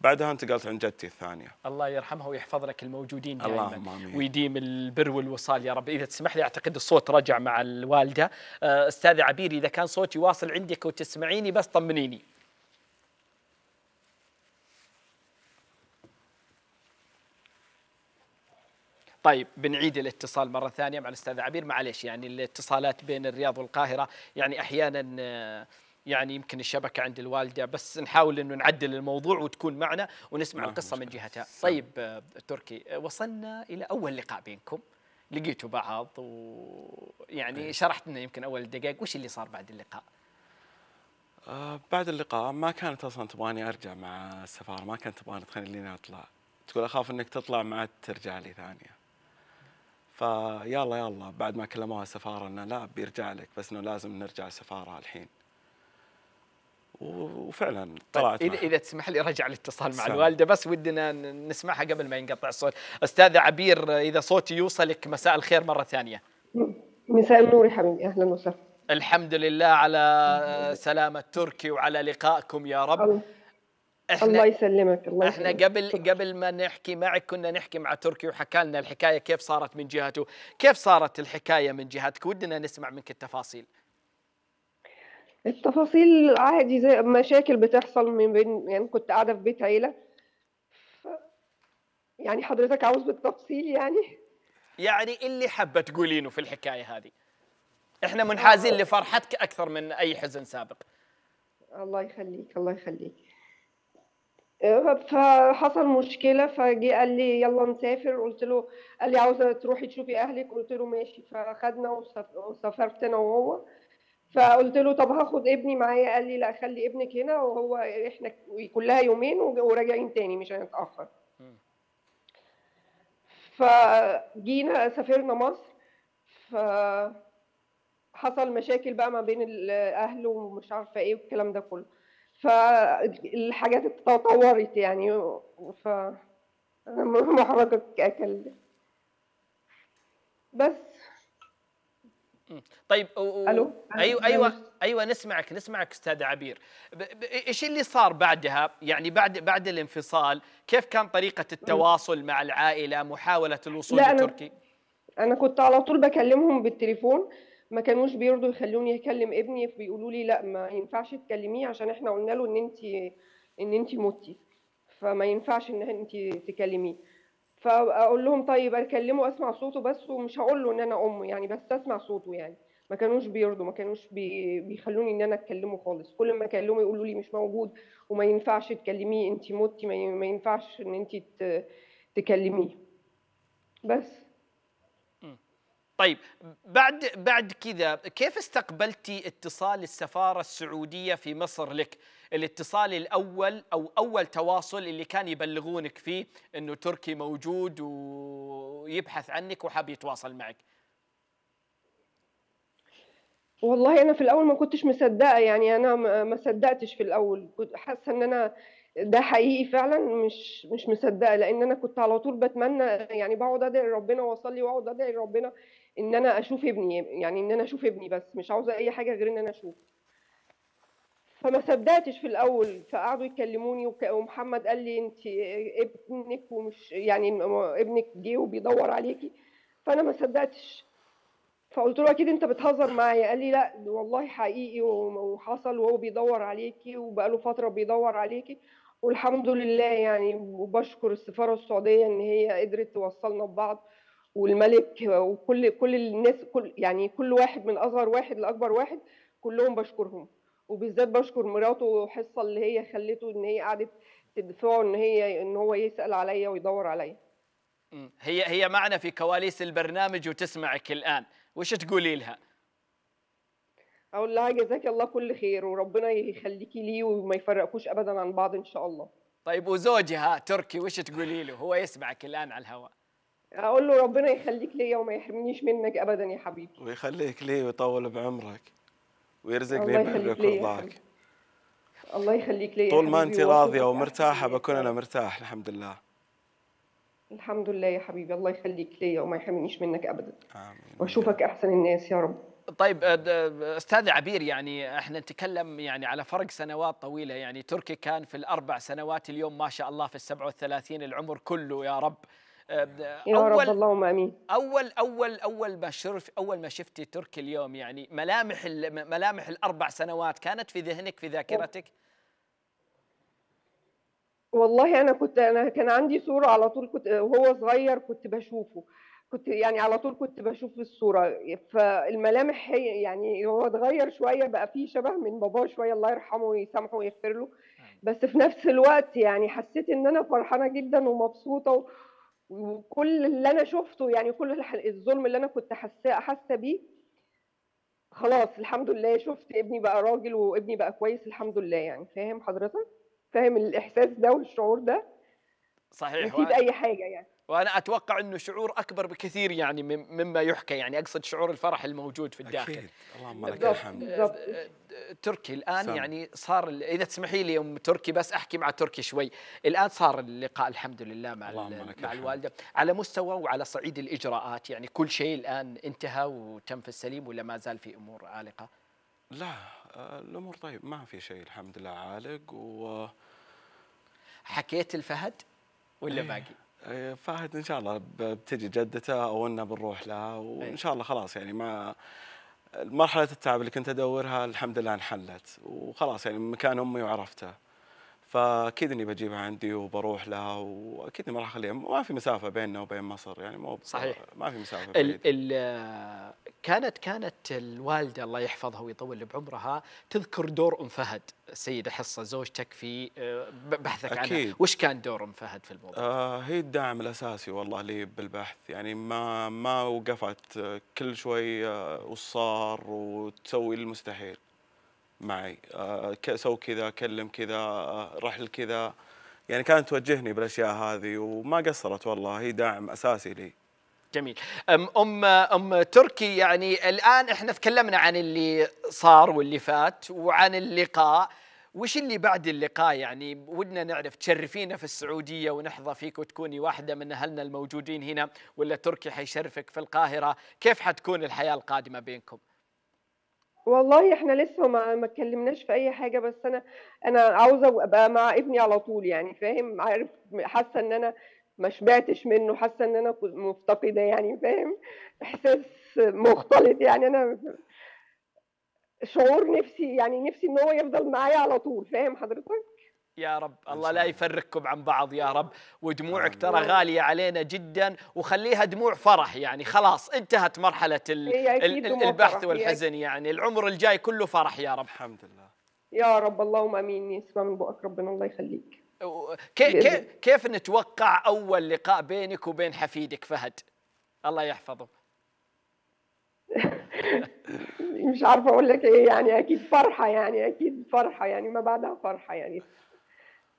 بعدها انتقلت عند جدتي الثانيه الله يرحمها ويحفظ لك الموجودين دائما الله امين ويديم البر والوصال يا رب اذا تسمح لي اعتقد الصوت رجع مع الوالده آه، استاذ عبير اذا كان صوتي واصل عندك وتسمعيني بس طمنيني طيب بنعيد الاتصال مره ثانيه مع الاستاذ عبير معليش يعني الاتصالات بين الرياض والقاهره يعني احيانا آه، يعني يمكن الشبكه عند الوالده بس نحاول انه نعدل الموضوع وتكون معنا ونسمع نعم، القصه مشكلة. من جهتها طيب آه، تركي آه، وصلنا الى اول لقاء بينكم لقيتوا بعض ويعني إيه. شرحت لنا يمكن اول دقائق وش اللي صار بعد اللقاء آه بعد اللقاء ما كانت اصلا تبغاني ارجع مع السفاره ما كانت تبغاني تخليني اطلع تقول اخاف انك تطلع ما ترجع لي ثانيه فيلا يلا بعد ما كلموها السفاره انه لا بيرجع لك بس انه لازم نرجع السفاره الحين وفعلا طيب، طلعت طيب اذا تسمح لي رجع الاتصال مع الوالده بس ودنا نسمعها قبل ما ينقطع الصوت استاذه عبير اذا صوتي يوصلك مساء الخير مره ثانيه مساء النور يا حبيبي اهلا وسهلا الحمد لله على سلامه تركي وعلى لقائكم يا رب الله. احنا الله يسلمك الله يسلمك. احنا قبل قبل ما نحكي معك كنا نحكي مع تركي وحكى لنا الحكايه كيف صارت من جهته كيف صارت الحكايه من جهتك ودنا نسمع منك التفاصيل التفاصيل عادي زي مشاكل بتحصل من بين يعني كنت قاعدة في بيت عيلة ف... يعني حضرتك عاوز بالتفصيل يعني يعني اللي حابة تقولينه في الحكاية هذه احنا آه. منحازين لفرحتك أكثر من أي حزن سابق الله يخليك الله يخليك آه، فحصل مشكلة فجي قال لي يلا نسافر قلت له قال لي عاوزة تروحي تشوفي أهلك قلت له ماشي فاخذنا وسافرت أنا وهو فقلت له طب هاخد ابني معايا قال لي لا خلي ابنك هنا وهو احنا كلها يومين وراجعين تاني مش هنتاخر فجينا سافرنا مصر ف حصل مشاكل بقى ما بين الاهل ومش عارفه ايه والكلام ده كله فالحاجات اتطورت يعني ف انا محرجه اكل بس طيب و... الو ايوه ايوه ايوه نسمعك نسمعك استاذ عبير ايش اللي صار بعدها يعني بعد بعد الانفصال كيف كان طريقه التواصل مع العائله محاوله الوصول لتركي أنا... انا كنت على طول بكلمهم بالتليفون ما كانوش بيرضوا يخلوني اكلم ابني بيقولوا لي لا ما ينفعش تكلميه عشان احنا قلنا له ان انت ان انت متي فما ينفعش ان انت تكلميه فاقول لهم طيب اكلمه اسمع صوته بس ومش هقول له ان انا امه يعني بس اسمع صوته يعني ما كانوش بيرضوا ما كانوش بي... بيخلوني ان انا اتكلمه خالص كل ما اكلمه يقولوا لي مش موجود وما ينفعش تكلميه انت متي ما ينفعش ان انت ت... تكلميه بس طيب بعد بعد كذا كيف استقبلتي اتصال السفاره السعوديه في مصر لك الاتصال الاول او اول تواصل اللي كان يبلغونك فيه انه تركي موجود ويبحث عنك وحاب يتواصل معك والله انا في الاول ما كنتش مصدقه يعني انا ما صدقتش في الاول كنت حاسه ان انا ده حقيقي فعلا مش مش مصدقه لان انا كنت على طول بتمنى يعني بقعد ادعي ربنا واصلي واقعد ادعي ربنا ان انا اشوف ابني يعني ان انا اشوف ابني بس مش عاوزه اي حاجه غير ان انا اشوفه فما صدقتش في الاول فقعدوا يكلموني ومحمد قال لي انت ابنك ومش يعني ابنك جه وبيدور عليكي فانا ما صدقتش فقلت له اكيد انت بتهزر معايا قال لي لا والله حقيقي وحصل وهو بيدور عليكي وبقاله فتره بيدور عليكي والحمد لله يعني وبشكر السفاره السعوديه ان هي قدرت توصلنا ببعض والملك وكل كل الناس كل يعني كل واحد من اصغر واحد لاكبر واحد كلهم بشكرهم وبالذات بشكر مراته وحصه اللي هي خلته ان هي قعدت تدفعه ان هي ان هو يسال عليا ويدور عليا هي هي معنا في كواليس البرنامج وتسمعك الان وش تقولي لها اقول لها جزاك الله كل خير وربنا يخليكي لي وما يفرقكوش ابدا عن بعض ان شاء الله طيب وزوجها تركي وش تقولي له هو يسمعك الان على الهواء اقول له ربنا يخليك ليا وما يحرمنيش منك ابدا يا حبيبي ويخليك لي ويطول بعمرك ويرزقني بحبك ورضاك الله يخليك لي طول ما انت راضيه ومرتاحه بكون انا مرتاح الحمد لله الحمد لله يا حبيبي الله يخليك ليا وما يحرمنيش منك ابدا امين واشوفك احسن الناس يا رب طيب آه، آه، استاذ عبير يعني احنا نتكلم يعني على فرق سنوات طويله يعني تركي كان في الاربع سنوات اليوم ما شاء الله في ال 37 العمر كله يا رب آه، يا رب اللهم امين اول اول اول ما شرف اول ما شفتي تركي اليوم يعني ملامح ملامح الاربع سنوات كانت في ذهنك في ذاكرتك؟ والله انا كنت انا كان عندي صوره على طول كنت وهو صغير كنت بشوفه كنت يعني على طول كنت بشوف الصوره فالملامح هي يعني هو اتغير شويه بقى فيه شبه من باباه شويه الله يرحمه ويسامحه ويغفر له بس في نفس الوقت يعني حسيت ان انا فرحانه جدا ومبسوطه وكل اللي انا شفته يعني كل الظلم اللي انا كنت حاسه حاسه بيه خلاص الحمد لله شفت ابني بقى راجل وابني بقى كويس الحمد لله يعني فاهم حضرتك فاهم الاحساس ده والشعور ده صحيح نسيت اي حاجه يعني وانا اتوقع انه شعور اكبر بكثير يعني مما يحكى يعني اقصد شعور الفرح الموجود في الداخل اكيد اللهم لك الحمد آه، آه، تركي الان سم. يعني صار اذا تسمحي لي ام تركي بس احكي مع تركي شوي الان صار اللقاء الحمد لله مع مع الوالده على مستوى وعلى صعيد الاجراءات يعني كل شيء الان انتهى وتم في السليم ولا ما زال في امور عالقه لا آه، الامور طيب ما في شيء الحمد لله عالق و حكيت الفهد ولا ايه. باقي فهد ان شاء الله بتجي جدته او انه بنروح لها إيه. وان شاء الله خلاص يعني ما مرحله التعب اللي كنت ادورها الحمد لله انحلت وخلاص يعني مكان امي وعرفته فاكيد اني بجيبها عندي وبروح لها واكيد ما راح اخليها ما في مسافه بيننا وبين مصر يعني مو صحيح ما في مسافه ال ال كانت كانت الوالده الله يحفظها ويطول بعمرها تذكر دور ام فهد السيده حصه زوجتك في آه، بحثك أكيد. عنها وش كان دور ام فهد في الموضوع آه هي الداعم الاساسي والله لي بالبحث يعني ما ما وقفت آه، كل شوي آه، وصار وتسوي المستحيل معي آه، سو كذا كلم كذا آه، رحل كذا يعني كانت توجهني بالاشياء هذه وما قصرت والله هي داعم اساسي لي جميل ام ام ام تركي يعني الان احنا تكلمنا عن اللي صار واللي فات وعن اللقاء وش اللي بعد اللقاء يعني ودنا نعرف تشرفينا في السعوديه ونحظى فيك وتكوني واحده من اهلنا الموجودين هنا ولا تركي حيشرفك في القاهره كيف حتكون الحياه القادمه بينكم والله احنا لسه ما ما اتكلمناش في اي حاجه بس انا انا عاوزه ابقى مع ابني على طول يعني فاهم عارف حاسه ان انا ما شبعتش منه حاسه ان انا مفتقده يعني فاهم احساس مختلط يعني انا شعور نفسي يعني نفسي ان هو يفضل معايا على طول فاهم حضرتك يا رب الله لا يفرقكم عن بعض يا رب ودموعك ترى غالية علينا جدا وخليها دموع فرح يعني خلاص انتهت مرحلة البحث والحزن يعني العمر الجاي كله فرح يا رب الحمد لله يا رب اللهم امين يسمع من بقك ربنا الله يخليك كيف كيف نتوقع اول لقاء بينك وبين حفيدك فهد الله يحفظه مش عارفه اقول لك ايه يعني اكيد فرحه يعني اكيد فرحه يعني ما بعدها فرحه يعني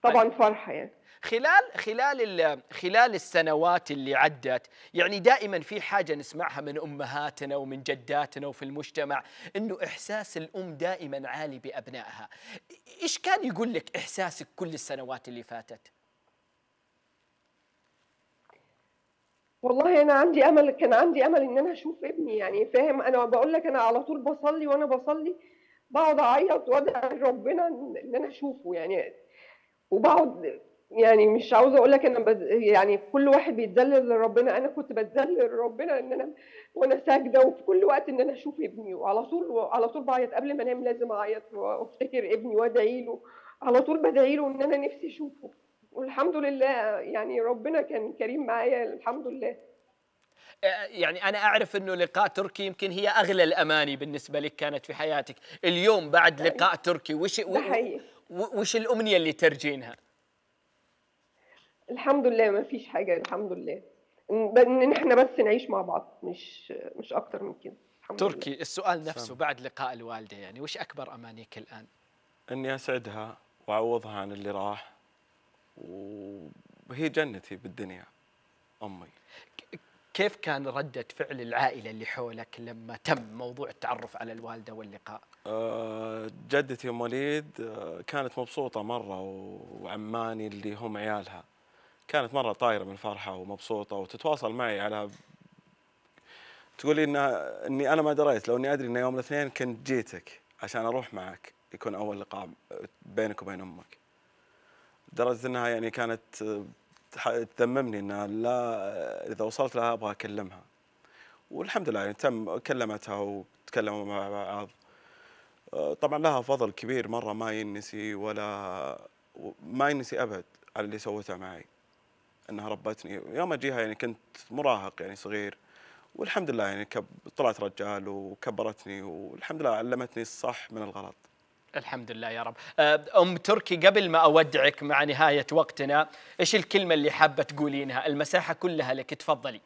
طيب. طبعا فرحه يعني خلال خلال خلال السنوات اللي عدت يعني دائما في حاجه نسمعها من امهاتنا ومن جداتنا وفي المجتمع انه احساس الام دائما عالي بابنائها ايش كان يقول لك احساسك كل السنوات اللي فاتت والله انا عندي امل كان عندي امل ان انا اشوف ابني يعني فاهم انا بقول لك انا على طول بصلي وانا بصلي بقعد اعيط وادعي ربنا ان انا اشوفه يعني وبقعد يعني مش عاوزه اقول لك انا بز... يعني كل واحد بيتذلل لربنا انا كنت بتذلل لربنا ان انا وانا ساجده وفي كل وقت ان انا اشوف ابني وعلى طول على طول بعيط قبل ما انام لازم اعيط وافتكر ابني وادعي له على طول بدعي له ان انا نفسي اشوفه والحمد لله يعني ربنا كان كريم معايا الحمد لله يعني أنا أعرف أنه لقاء تركي يمكن هي أغلى الأماني بالنسبة لك كانت في حياتك اليوم بعد لقاء تركي وش, وش الامنيه اللي ترجينها الحمد لله ما فيش حاجه الحمد لله ان احنا بس نعيش مع بعض مش مش اكتر من كده تركي لله. السؤال نفسه سم. بعد لقاء الوالده يعني وش اكبر امانيك الان اني اسعدها واعوضها عن اللي راح وهي جنتي بالدنيا امي كيف كان ردة فعل العائلة اللي حولك لما تم موضوع التعرف على الوالدة واللقاء؟ أه جدتي أم وليد آه، كانت مبسوطة مرة وعماني اللي هم عيالها كانت مرة طايرة من الفرحة ومبسوطة وتتواصل معي على تقولي إن إني أنا ما دريت لو إني أدري إن يوم الاثنين كنت جيتك عشان أروح معك يكون أول لقاء بينك وبين أمك لدرجة إنها يعني كانت آه، تذممني انها لا اذا وصلت لها ابغى اكلمها والحمد لله يعني تم كلمتها وتكلموا مع بعض آه، طبعا لها فضل كبير مره ما ينسي ولا ما ينسي ابد على اللي سوته معي انها ربتني يوم اجيها يعني كنت مراهق يعني صغير والحمد لله يعني طلعت رجال وكبرتني والحمد لله علمتني الصح من الغلط الحمد لله يا رب آه، أم تركي قبل ما أودعك مع نهاية وقتنا إيش الكلمة اللي حابة تقولينها المساحة كلها لك تفضلي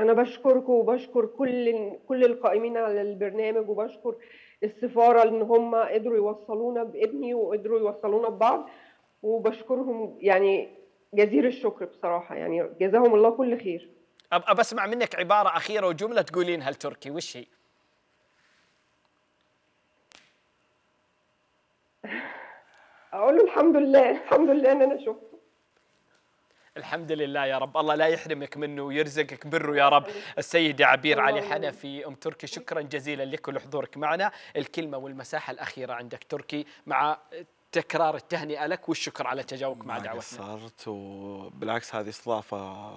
أنا بشكرك وبشكر كل كل القائمين على البرنامج وبشكر السفارة إن هم قدروا يوصلونا بابني وقدروا يوصلونا ببعض وبشكرهم يعني جزير الشكر بصراحة يعني جزاهم الله كل خير أبى أسمع منك عبارة أخيرة وجملة تقولينها لتركي وش هي؟ اقول له الحمد لله الحمد لله ان انا شفته الحمد لله يا رب الله لا يحرمك منه ويرزقك بره يا رب السيدة عبير علي حنفي أم تركي شكرا جزيلا لك ولحضورك معنا الكلمة والمساحة الأخيرة عندك تركي مع تكرار التهنئة لك والشكر على تجاوبك مع دعوتنا ما قصرت وبالعكس هذه استضافة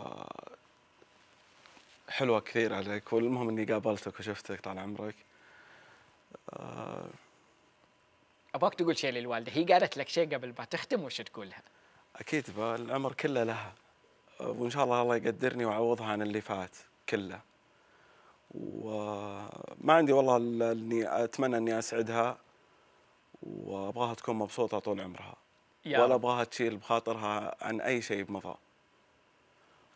حلوة كثير عليك والمهم أني قابلتك وشفتك طال عمرك أه ابغاك تقول شيء للوالده هي قالت لك شيء قبل ما تختم وش تقول لها اكيد العمر كله لها وان شاء الله الله يقدرني ويعوضها عن اللي فات كله وما عندي والله اني اتمنى اني اسعدها وابغاها تكون مبسوطه طول عمرها ولا ابغاها تشيل بخاطرها عن اي شيء مضى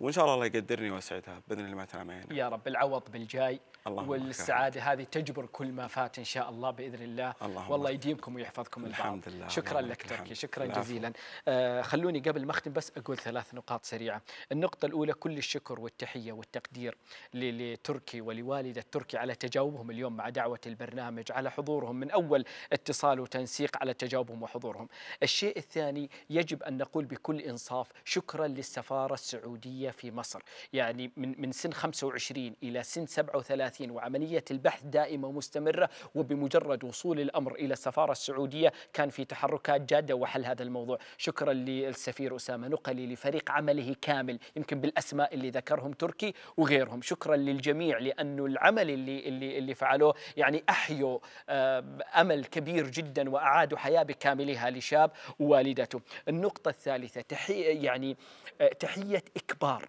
وان شاء الله الله يقدرني ويسعدها باذن الله ما تنام يا رب العوض بالجاي اللهم والسعاده هذه تجبر كل ما فات ان شاء الله باذن الله اللهم والله يديمكم ويحفظكم الحمد لله شكرا لك تركي شكرا العفو. جزيلا آه خلوني قبل ما اختم بس اقول ثلاث نقاط سريعه النقطه الاولى كل الشكر والتحيه والتقدير لتركي ولوالده تركي على تجاوبهم اليوم مع دعوه البرنامج على حضورهم من اول اتصال وتنسيق على تجاوبهم وحضورهم الشيء الثاني يجب ان نقول بكل انصاف شكرا للسفاره السعوديه في مصر يعني من, من سن 25 إلى سن 37 وعملية البحث دائمة ومستمرة وبمجرد وصول الأمر إلى السفارة السعودية كان في تحركات جادة وحل هذا الموضوع شكرا للسفير أسامة نقلي لفريق عمله كامل يمكن بالأسماء اللي ذكرهم تركي وغيرهم شكرا للجميع لأنه العمل اللي, اللي, اللي فعلوه يعني أحيوا آه، أمل كبير جدا وأعادوا حياة بكاملها لشاب ووالدته النقطة الثالثة تحية يعني آه، تحية إكبار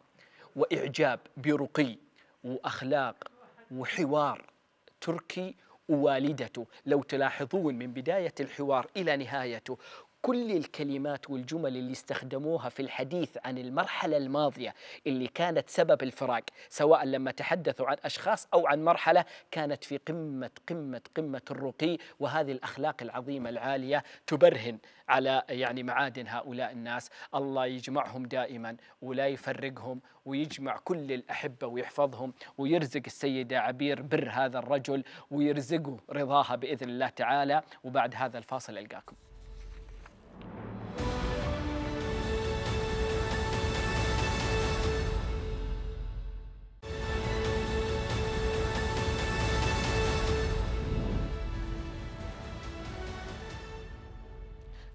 وإعجاب برقي وأخلاق وحوار تركي ووالدته لو تلاحظون من بداية الحوار إلى نهايته كل الكلمات والجمل اللي استخدموها في الحديث عن المرحلة الماضية اللي كانت سبب الفراق سواء لما تحدثوا عن أشخاص أو عن مرحلة كانت في قمة قمة قمة الرقي وهذه الأخلاق العظيمة العالية تبرهن على يعني معادن هؤلاء الناس الله يجمعهم دائما ولا يفرقهم ويجمع كل الأحبة ويحفظهم ويرزق السيدة عبير بر هذا الرجل ويرزقه رضاها بإذن الله تعالى وبعد هذا الفاصل ألقاكم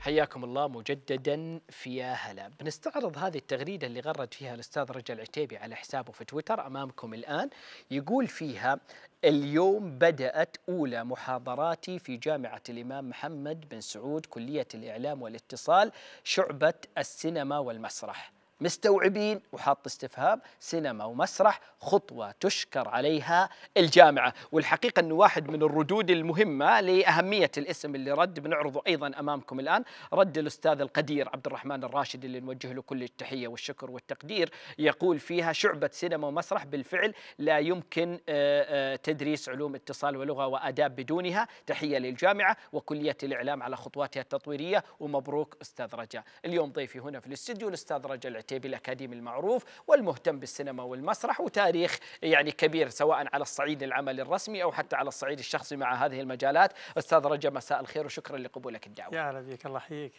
حياكم الله مجددا في يا هلا بنستعرض هذه التغريدة اللي غرد فيها الأستاذ رجل عتيبي على حسابه في تويتر أمامكم الآن يقول فيها اليوم بدأت أولى محاضراتي في جامعة الإمام محمد بن سعود كلية الإعلام والاتصال شعبة السينما والمسرح مستوعبين وحاط استفهام سينما ومسرح خطوة تشكر عليها الجامعة والحقيقة أنه واحد من الردود المهمة لأهمية الاسم اللي رد بنعرضه أيضا أمامكم الآن رد الأستاذ القدير عبد الرحمن الراشد اللي نوجه له كل التحية والشكر والتقدير يقول فيها شعبة سينما ومسرح بالفعل لا يمكن آه، آه، تدريس علوم اتصال ولغة وآداب بدونها تحية للجامعة وكلية الإعلام على خطواتها التطويرية ومبروك أستاذ رجاء اليوم ضيفي هنا في الاستديو الأستاذ رجاء العتيبي الأكاديمي المعروف والمهتم بالسينما والمسرح وتاريخ يعني كبير سواء على الصعيد العمل الرسمي أو حتى على الصعيد الشخصي مع هذه المجالات أستاذ رجا مساء الخير وشكرا لقبولك الدعوة يا هلا بك الله يحييك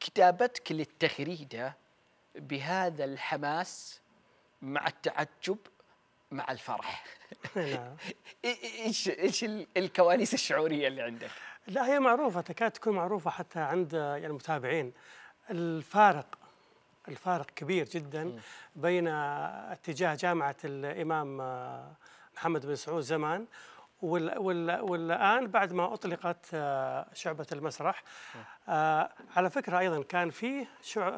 كتابتك للتغريدة بهذا الحماس مع التعجب مع الفرح نعم. ايش ايش الكواليس الشعوريه اللي عندك؟ لا هي معروفه تكاد تكون معروفه حتى عند يعني المتابعين الفارق الفارق كبير جدا بين اتجاه جامعة الإمام آه، محمد بن سعود زمان والآن بعد ما أطلقت آه، شعبة المسرح آه، على فكرة أيضا كان فيه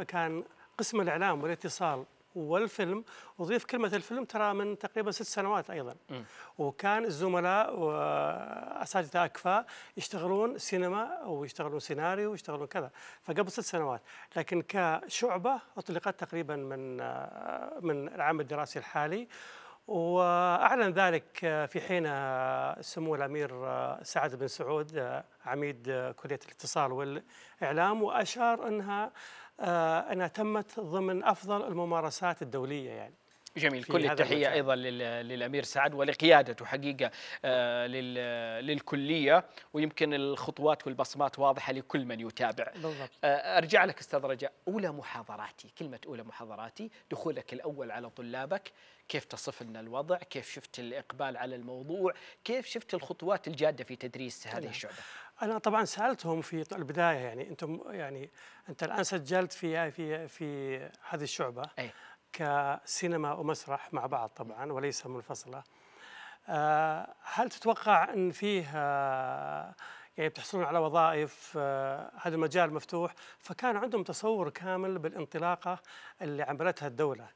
كان قسم الإعلام والاتصال والفيلم أضيف كلمة الفيلم ترى من تقريبا ست سنوات أيضا م. وكان الزملاء وأساتذة أكفاء يشتغلون سينما ويشتغلون سيناريو ويشتغلون كذا فقبل ست سنوات لكن كشعبة أطلقت تقريبا من من العام الدراسي الحالي واعلن ذلك في حين سمو الامير سعد بن سعود عميد كليه الاتصال والاعلام واشار انها آه، أنها تمت ضمن أفضل الممارسات الدولية يعني جميل كل التحية أيضا للأمير سعد ولقيادته حقيقة آه، للكلية ويمكن الخطوات والبصمات واضحة لكل من يتابع بالضبط. آه، أرجع لك أستاذ رجاء أولى محاضراتي كلمة أولى محاضراتي دخولك الأول على طلابك كيف تصف لنا الوضع كيف شفت الإقبال على الموضوع كيف شفت الخطوات الجادة في تدريس هذه نعم. الشعبة انا طبعا سالتهم في البدايه يعني انتم يعني انت الان سجلت في في في هذه الشعبه أي. كسينما ومسرح مع بعض طبعا وليس منفصله أه هل تتوقع ان فيه آه، يعني بتحصلون على وظائف آه هذا المجال مفتوح فكان عندهم تصور كامل بالانطلاقة اللي عملتها الدولة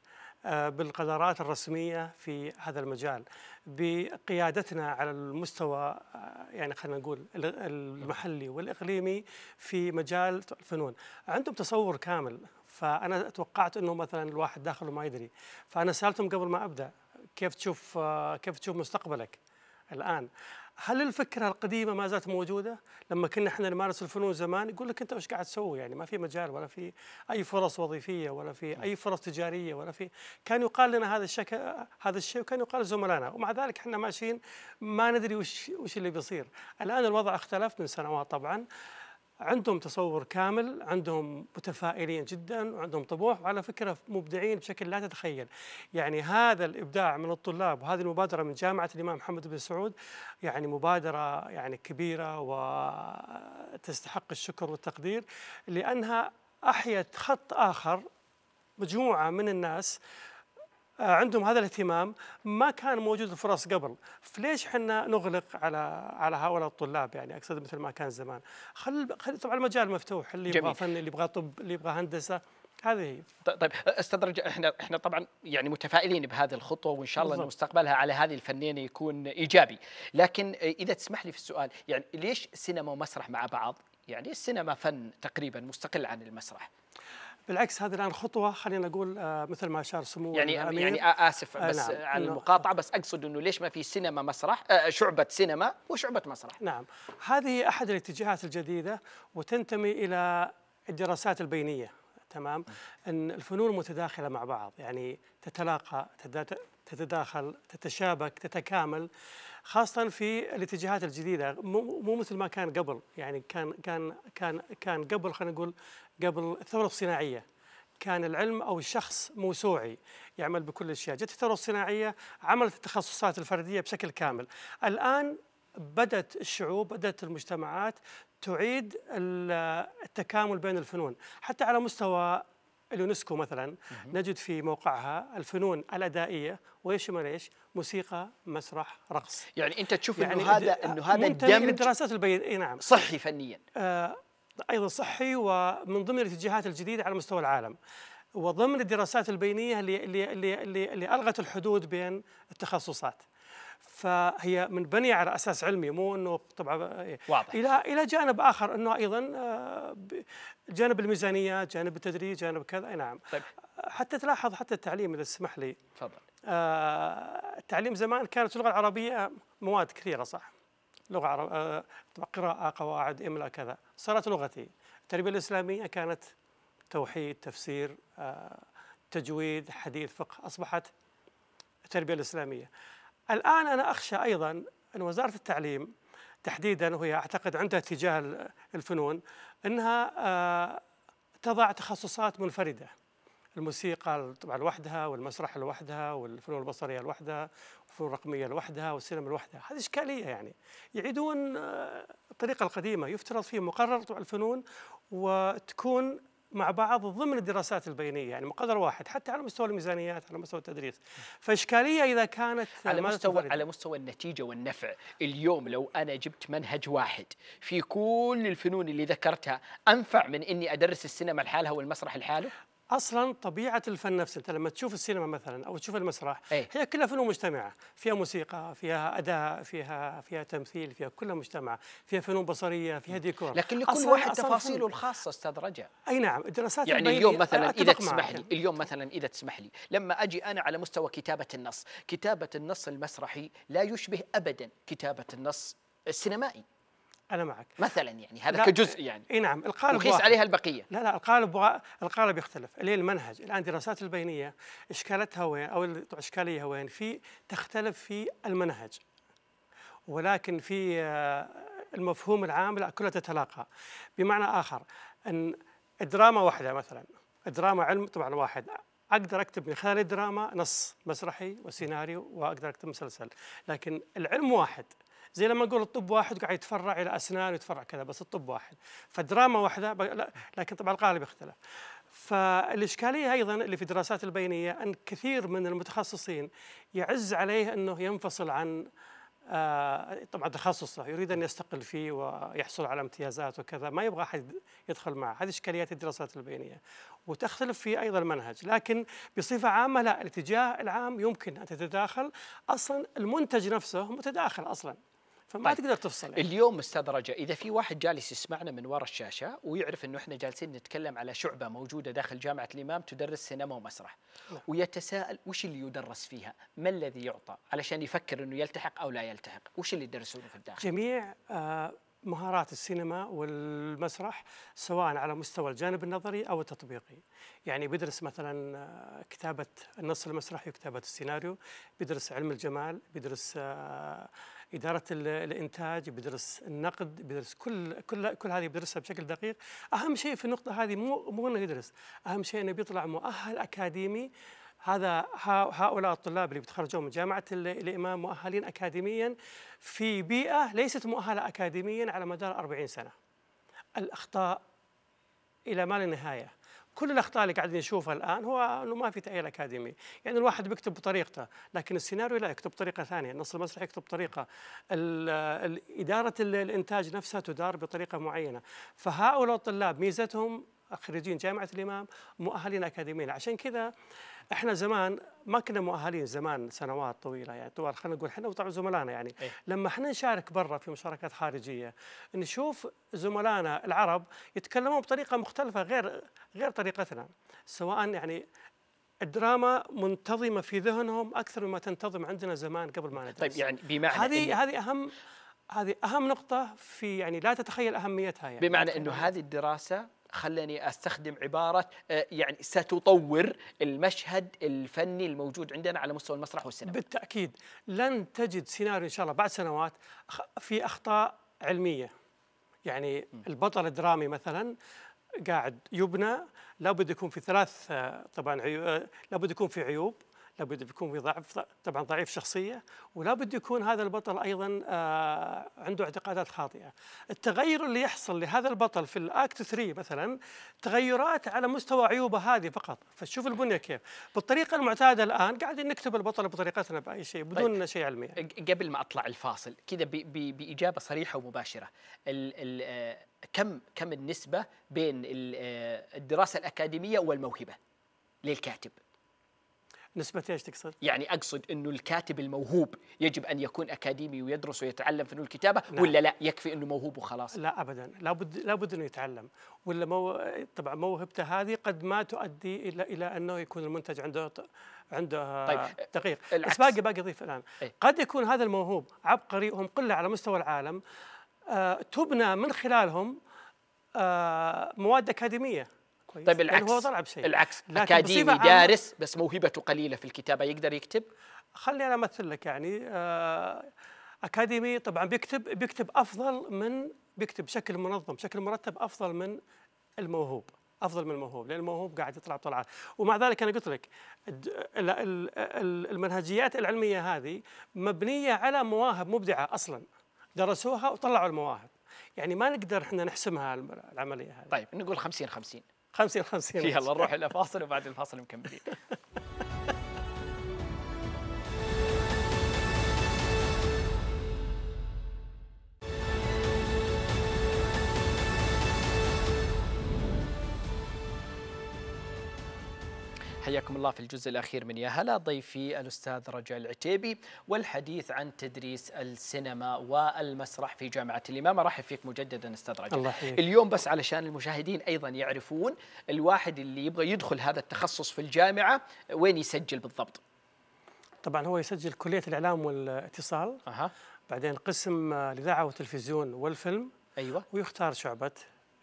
بالقدرات الرسميه في هذا المجال بقيادتنا على المستوى يعني خلينا نقول المحلي والاقليمي في مجال الفنون عندهم تصور كامل فانا توقعت انه مثلا الواحد داخله ما يدري فانا سالتهم قبل ما ابدا كيف تشوف كيف تشوف مستقبلك الان هل الفكره القديمه ما زالت موجوده؟ لما كنا احنا نمارس الفنون زمان يقول لك انت وش قاعد تسوي يعني ما في مجال ولا في اي فرص وظيفيه ولا في اي فرص تجاريه ولا في كان يقال لنا هذا الشكل هذا الشيء وكان يقال لزملائنا ومع ذلك احنا ماشيين ما ندري وش وش اللي بيصير. الان الوضع اختلف من سنوات طبعا عندهم تصور كامل عندهم متفائلين جدا وعندهم طموح وعلى فكرة مبدعين بشكل لا تتخيل يعني هذا الإبداع من الطلاب وهذه المبادرة من جامعة الإمام محمد بن سعود يعني مبادرة يعني كبيرة وتستحق الشكر والتقدير لأنها أحيت خط آخر مجموعة من الناس آه، عندهم هذا الاهتمام ما كان موجود الفرص قبل فليش احنا نغلق على على هؤلاء الطلاب يعني اقصد مثل ما كان زمان خل, خل... طبعا المجال مفتوح اللي يبغى فن اللي يبغى طب اللي يبغى هندسه هذه هي طيب استدرج احنا احنا طبعا يعني متفائلين بهذه الخطوه وان شاء الله ان مستقبلها على هذه الفنين يكون ايجابي لكن اذا تسمح لي في السؤال يعني ليش سينما ومسرح مع بعض يعني السينما فن تقريبا مستقل عن المسرح بالعكس هذه الان خطوه خلينا نقول آه، مثل ما اشار سمو يعني الأمير. يعني اسف آه، بس نعم. على المقاطعه بس اقصد انه ليش ما في سينما مسرح آه، شعبه سينما وشعبه مسرح نعم هذه احد الاتجاهات الجديده وتنتمي الى الدراسات البينيه تمام ان الفنون متداخله مع بعض يعني تتلاقى تتداخل تتشابك تتكامل خاصه في الاتجاهات الجديده مو مثل ما كان قبل يعني كان كان كان كان قبل خلينا نقول قبل الثوره الصناعيه كان العلم او الشخص موسوعي يعمل بكل الاشياء، جت الثوره الصناعيه عملت التخصصات الفرديه بشكل كامل، الان بدات الشعوب بدات المجتمعات تعيد التكامل بين الفنون، حتى على مستوى اليونسكو مثلا نجد في موقعها الفنون الادائيه ويشمل ايش؟ موسيقى، مسرح، رقص. يعني انت تشوف يعني انه هذا انه هذا الدمج الدراسات البين اي نعم صحي فنيا. آه ايضا صحي ومن ضمن الاتجاهات الجديده على مستوى العالم. وضمن الدراسات البينيه اللي اللي اللي, اللي الغت الحدود بين التخصصات. فهي منبنيه على اساس علمي مو انه طبعا إيه. واضح الى الى جانب اخر انه ايضا آه، جانب الميزانيه، جانب التدريس، جانب كذا اي نعم طيب. حتى تلاحظ حتى التعليم اذا تسمح لي تفضل آه التعليم زمان كانت اللغه العربيه مواد كثيره صح لغه عرب... آه قراءه قواعد املاء كذا صارت لغتي التربيه الاسلاميه كانت توحيد تفسير آه تجويد حديث فقه اصبحت التربيه الاسلاميه الآن أنا أخشى أيضا أن وزارة التعليم تحديدا وهي أعتقد عندها اتجاه الفنون أنها آه، تضع تخصصات منفردة الموسيقى طبعا لوحدها والمسرح لوحدها والفنون البصريه لوحدها والفنون الرقميه لوحدها والسينما لوحدها هذه اشكاليه يعني يعيدون آه، الطريقه القديمه يفترض فيه مقرر طبعا الفنون وتكون مع بعض ضمن الدراسات البينيه يعني مقدر واحد حتى على مستوى الميزانيات على مستوى التدريس فاشكاليه اذا كانت على مستوى على مستوى النتيجه والنفع اليوم لو انا جبت منهج واحد في كل الفنون اللي ذكرتها انفع من اني ادرس السينما لحالها والمسرح لحاله اصلا طبيعه الفن نفسه انت لما تشوف السينما مثلا او تشوف المسرح أيه؟ هي كلها فنون مجتمعه فيها موسيقى فيها اداء فيها فيها تمثيل فيها كلها مجتمعه فيها فنون بصريه فيها ديكور لكن لكل واحد تفاصيله الخاصه استاذ رجع اي نعم الدراسات يعني اليوم مثلا اذا تسمح لي اليوم مثلا اذا تسمح لي لما اجي انا على مستوى كتابه النص كتابه النص المسرحي لا يشبه ابدا كتابه النص السينمائي انا معك مثلا يعني هذا كجزء يعني اي نعم القالب وقيس عليها البقيه لا لا القالب القالب يختلف اللي المنهج الان دراسات البينيه اشكالتها وين او الاشكاليه وين في تختلف في المنهج ولكن في آه، المفهوم العام لا كلها تتلاقى بمعنى اخر ان الدراما واحده مثلا الدراما علم طبعا واحد اقدر اكتب من خلال الدراما نص مسرحي وسيناريو واقدر اكتب مسلسل لكن العلم واحد زي لما نقول الطب واحد قاعد يتفرع الى اسنان ويتفرع كذا بس الطب واحد فدراما واحده لكن طبعا القالب يختلف فالإشكالية أيضا اللي في الدراسات البينية أن كثير من المتخصصين يعز عليه أنه ينفصل عن آه، طبعا تخصصه يريد أن يستقل فيه ويحصل على امتيازات وكذا ما يبغى أحد يدخل معه هذه إشكاليات الدراسات البينية وتختلف في أيضا المنهج لكن بصفة عامة لا الاتجاه العام يمكن أن تتداخل أصلا المنتج نفسه متداخل أصلا فما طيب. تقدر تفصل يعني. اليوم استاذ رجاء اذا في واحد جالس يسمعنا من وراء الشاشه ويعرف انه احنا جالسين نتكلم على شعبه موجوده داخل جامعه الامام تدرس سينما ومسرح نعم. ويتساءل وش اللي يدرس فيها؟ ما الذي يعطى؟ علشان يفكر انه يلتحق او لا يلتحق، وش اللي يدرسونه في الداخل؟ جميع آه، مهارات السينما والمسرح سواء على مستوى الجانب النظري او التطبيقي. يعني بيدرس مثلا آه، كتابه النص المسرحي وكتابه السيناريو، بيدرس علم الجمال، بيدرس آه اداره الانتاج بدرس النقد بدرس كل كل كل هذه بدرسها بشكل دقيق اهم شيء في النقطه هذه مو مو انه يدرس اهم شيء انه بيطلع مؤهل اكاديمي هذا هؤلاء الطلاب اللي بيتخرجون من جامعة الإمام مؤهلين أكاديميا في بيئة ليست مؤهلة أكاديميا على مدار 40 سنة الأخطاء إلى ما لا نهاية كل الاخطاء اللي قاعدين نشوفها الان هو انه ما في تاهيل اكاديمي، يعني الواحد بيكتب بطريقته، لكن السيناريو لا يكتب بطريقه ثانيه، النص المسرح يكتب بطريقه، اداره الانتاج نفسها تدار بطريقه معينه، فهؤلاء الطلاب ميزتهم خريجين جامعه الامام مؤهلين اكاديميين، عشان كذا احنا زمان ما كنا مؤهلين زمان سنوات طويله يعني طوال خلينا نقول احنا وطبعا زملائنا يعني إيه؟ لما احنا نشارك برا في مشاركات خارجيه نشوف زملائنا العرب يتكلمون بطريقه مختلفه غير غير طريقتنا سواء يعني الدراما منتظمه في ذهنهم اكثر مما تنتظم عندنا زمان قبل ما ندرس طيب يعني بمعنى هذه إن... هذه اهم هذه اهم نقطه في يعني لا تتخيل اهميتها يعني بمعنى انه يعني. هذه الدراسه خلني استخدم عباره آه، يعني ستطور المشهد الفني الموجود عندنا على مستوى المسرح والسينما بالتاكيد لن تجد سيناريو ان شاء الله بعد سنوات في اخطاء علميه يعني البطل الدرامي مثلا قاعد يبنى لابد يكون في ثلاث آه، طبعا آه، لابد يكون في عيوب لابد يكون في ضعف طبعا ضعيف شخصيه ولا بد يكون هذا البطل ايضا آه، عنده اعتقادات خاطئه التغير اللي يحصل لهذا البطل في الاكت 3 مثلا تغيرات على مستوى عيوبه هذه فقط فشوف البنيه كيف بالطريقه المعتاده الان قاعدين نكتب البطل بطريقتنا باي شيء طيب. بدون طيب. شيء علمي قبل ما اطلع الفاصل كذا باجابه صريحه ومباشره الـ الـ آه، كم كم النسبه بين آه، الدراسه الاكاديميه والموهبه للكاتب نسبة ايش تقصد؟ يعني اقصد انه الكاتب الموهوب يجب ان يكون اكاديمي ويدرس ويتعلم فنون الكتابة نعم. ولا لا يكفي انه موهوب وخلاص؟ لا ابدا لابد لابد انه يتعلم ولا مو... طبعا موهبته هذه قد ما تؤدي الى الى انه يكون المنتج عنده عنده طيب. دقيق العكس. بس باقي باقي اضيف الان ايه؟ قد يكون هذا الموهوب عبقري وهم قله على مستوى العالم آه تبنى من خلالهم آه مواد اكاديميه كويس طيب يعني العكس هو طلع بشيء العكس اكاديمي دارس بس موهبته قليله في الكتابه يقدر يكتب خليني انا امثل لك يعني آه، اكاديمي طبعا بيكتب بيكتب افضل من بيكتب بشكل منظم بشكل مرتب افضل من الموهوب افضل من الموهوب لان الموهوب قاعد يطلع طلعات ومع ذلك انا قلت لك المنهجيات العلميه هذه مبنيه على مواهب مبدعه اصلا درسوها وطلعوا المواهب يعني ما نقدر احنا نحسمها العمليه هذه طيب نقول 50 50 50 50 فيها نروح الى فاصل وبعد الفاصل مكملين حياكم الله في الجزء الأخير من يا هلا ضيفي الأستاذ رجاء العتيبي والحديث عن تدريس السينما والمسرح في جامعة الإمام أرحب فيك مجددا أستاذ رجاء الله حيك. اليوم بس علشان المشاهدين أيضا يعرفون الواحد اللي يبغى يدخل هذا التخصص في الجامعة وين يسجل بالضبط طبعا هو يسجل كلية الإعلام والاتصال أه. بعدين قسم الإذاعة والتلفزيون والفيلم أيوة ويختار شعبة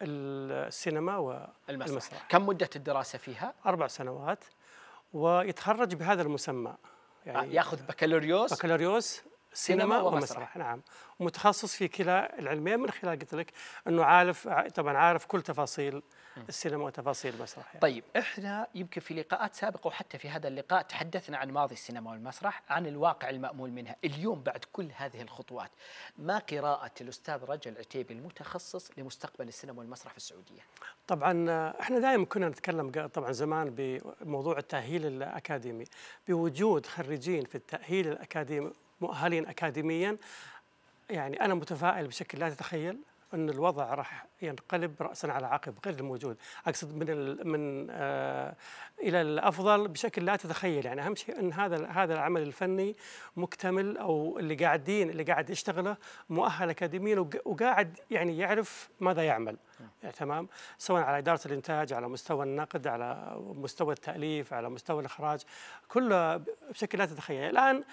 السينما والمسرح المسرح. كم مدة الدراسة فيها؟ أربع سنوات ويتخرج بهذا المسمى يعني آه، ياخذ بكالوريوس بكالوريوس سينما ومسرح نعم متخصص في كلا العلمين من خلال قلت لك انه عارف طبعا عارف كل تفاصيل السينما وتفاصيل المسرح يعني. طيب احنا يمكن في لقاءات سابقه وحتى في هذا اللقاء تحدثنا عن ماضي السينما والمسرح عن الواقع المامول منها اليوم بعد كل هذه الخطوات ما قراءه الاستاذ رجل العتيبي المتخصص لمستقبل السينما والمسرح في السعوديه طبعا احنا دائما كنا نتكلم طبعا زمان بموضوع التاهيل الاكاديمي بوجود خريجين في التاهيل الاكاديمي مؤهلين اكاديميا يعني انا متفائل بشكل لا تتخيل ان الوضع راح ينقلب راسا على عقب غير الموجود اقصد من من آه الى الافضل بشكل لا تتخيل يعني اهم شيء ان هذا هذا العمل الفني مكتمل او اللي قاعدين اللي قاعد يشتغله مؤهل اكاديميا وقاعد يعني يعرف ماذا يعمل إيه، تمام سواء على اداره الانتاج على مستوى النقد على مستوى التاليف على مستوى الاخراج كله بشكل لا تتخيل الان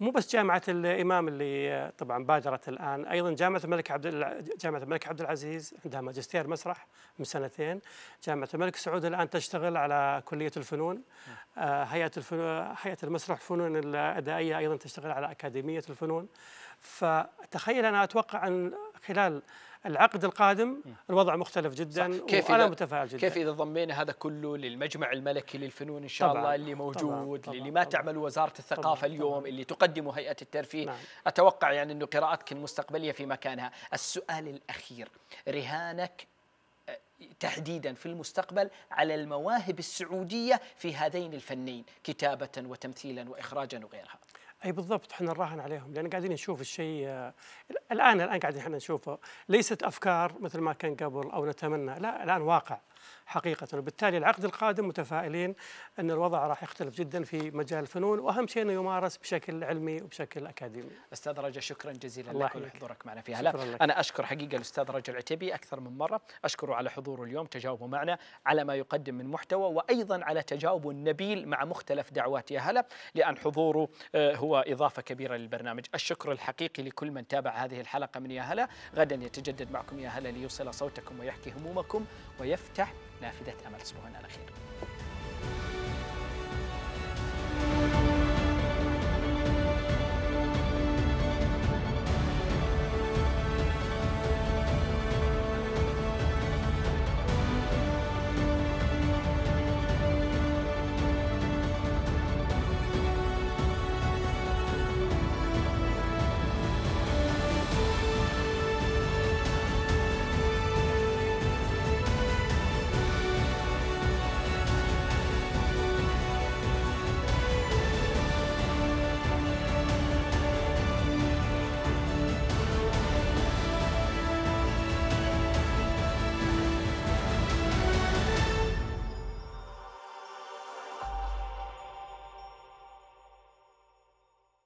مو بس جامعه الامام اللي طبعا بادرت الان ايضا جامعه الملك عبد جامعه الملك عبد العزيز عندها ماجستير مسرح من سنتين جامعه الملك سعود الان تشتغل على كليه الفنون نعم. آه، هيئه الفنون هيئه المسرح فنون الادائيه ايضا تشتغل على اكاديميه الفنون فتخيل انا اتوقع ان خلال العقد القادم الوضع مختلف جدا كيف وانا متفائل جدا كيف اذا ضمينا هذا كله للمجمع الملكي للفنون ان شاء طبعًا الله اللي موجود طبعًا طبعًا اللي ما تعمل وزاره الثقافه طبعًا اليوم طبعًا اللي تقدم هيئه الترفيه نعم. اتوقع يعني انه قراءتك المستقبليه في مكانها السؤال الاخير رهانك آه، تحديدا في المستقبل على المواهب السعوديه في هذين الفنين كتابه وتمثيلا واخراجا وغيرها اي بالضبط احنا نراهن عليهم لان قاعدين نشوف الشيء آه، الان الان قاعدين احنا نشوفه ليست افكار مثل ما كان قبل او نتمنى لا الان واقع حقيقة وبالتالي العقد القادم متفائلين أن الوضع راح يختلف جدا في مجال الفنون وأهم شيء أنه يمارس بشكل علمي وبشكل أكاديمي أستاذ رجا شكرا جزيلا لك ولحضورك معنا في هلا أنا أشكر حقيقة الأستاذ رجا العتيبي أكثر من مرة أشكره على حضوره اليوم تجاوبه معنا على ما يقدم من محتوى وأيضا على تجاوبه النبيل مع مختلف دعوات يا هلا لأن حضوره آه، هو إضافة كبيرة للبرنامج الشكر الحقيقي لكل من تابع هذه الحلقة من يا هلا غدا يتجدد معكم يا هلا ليوصل صوتكم ويحكي همومكم ويفتح نافذة أمل تصبحون على خير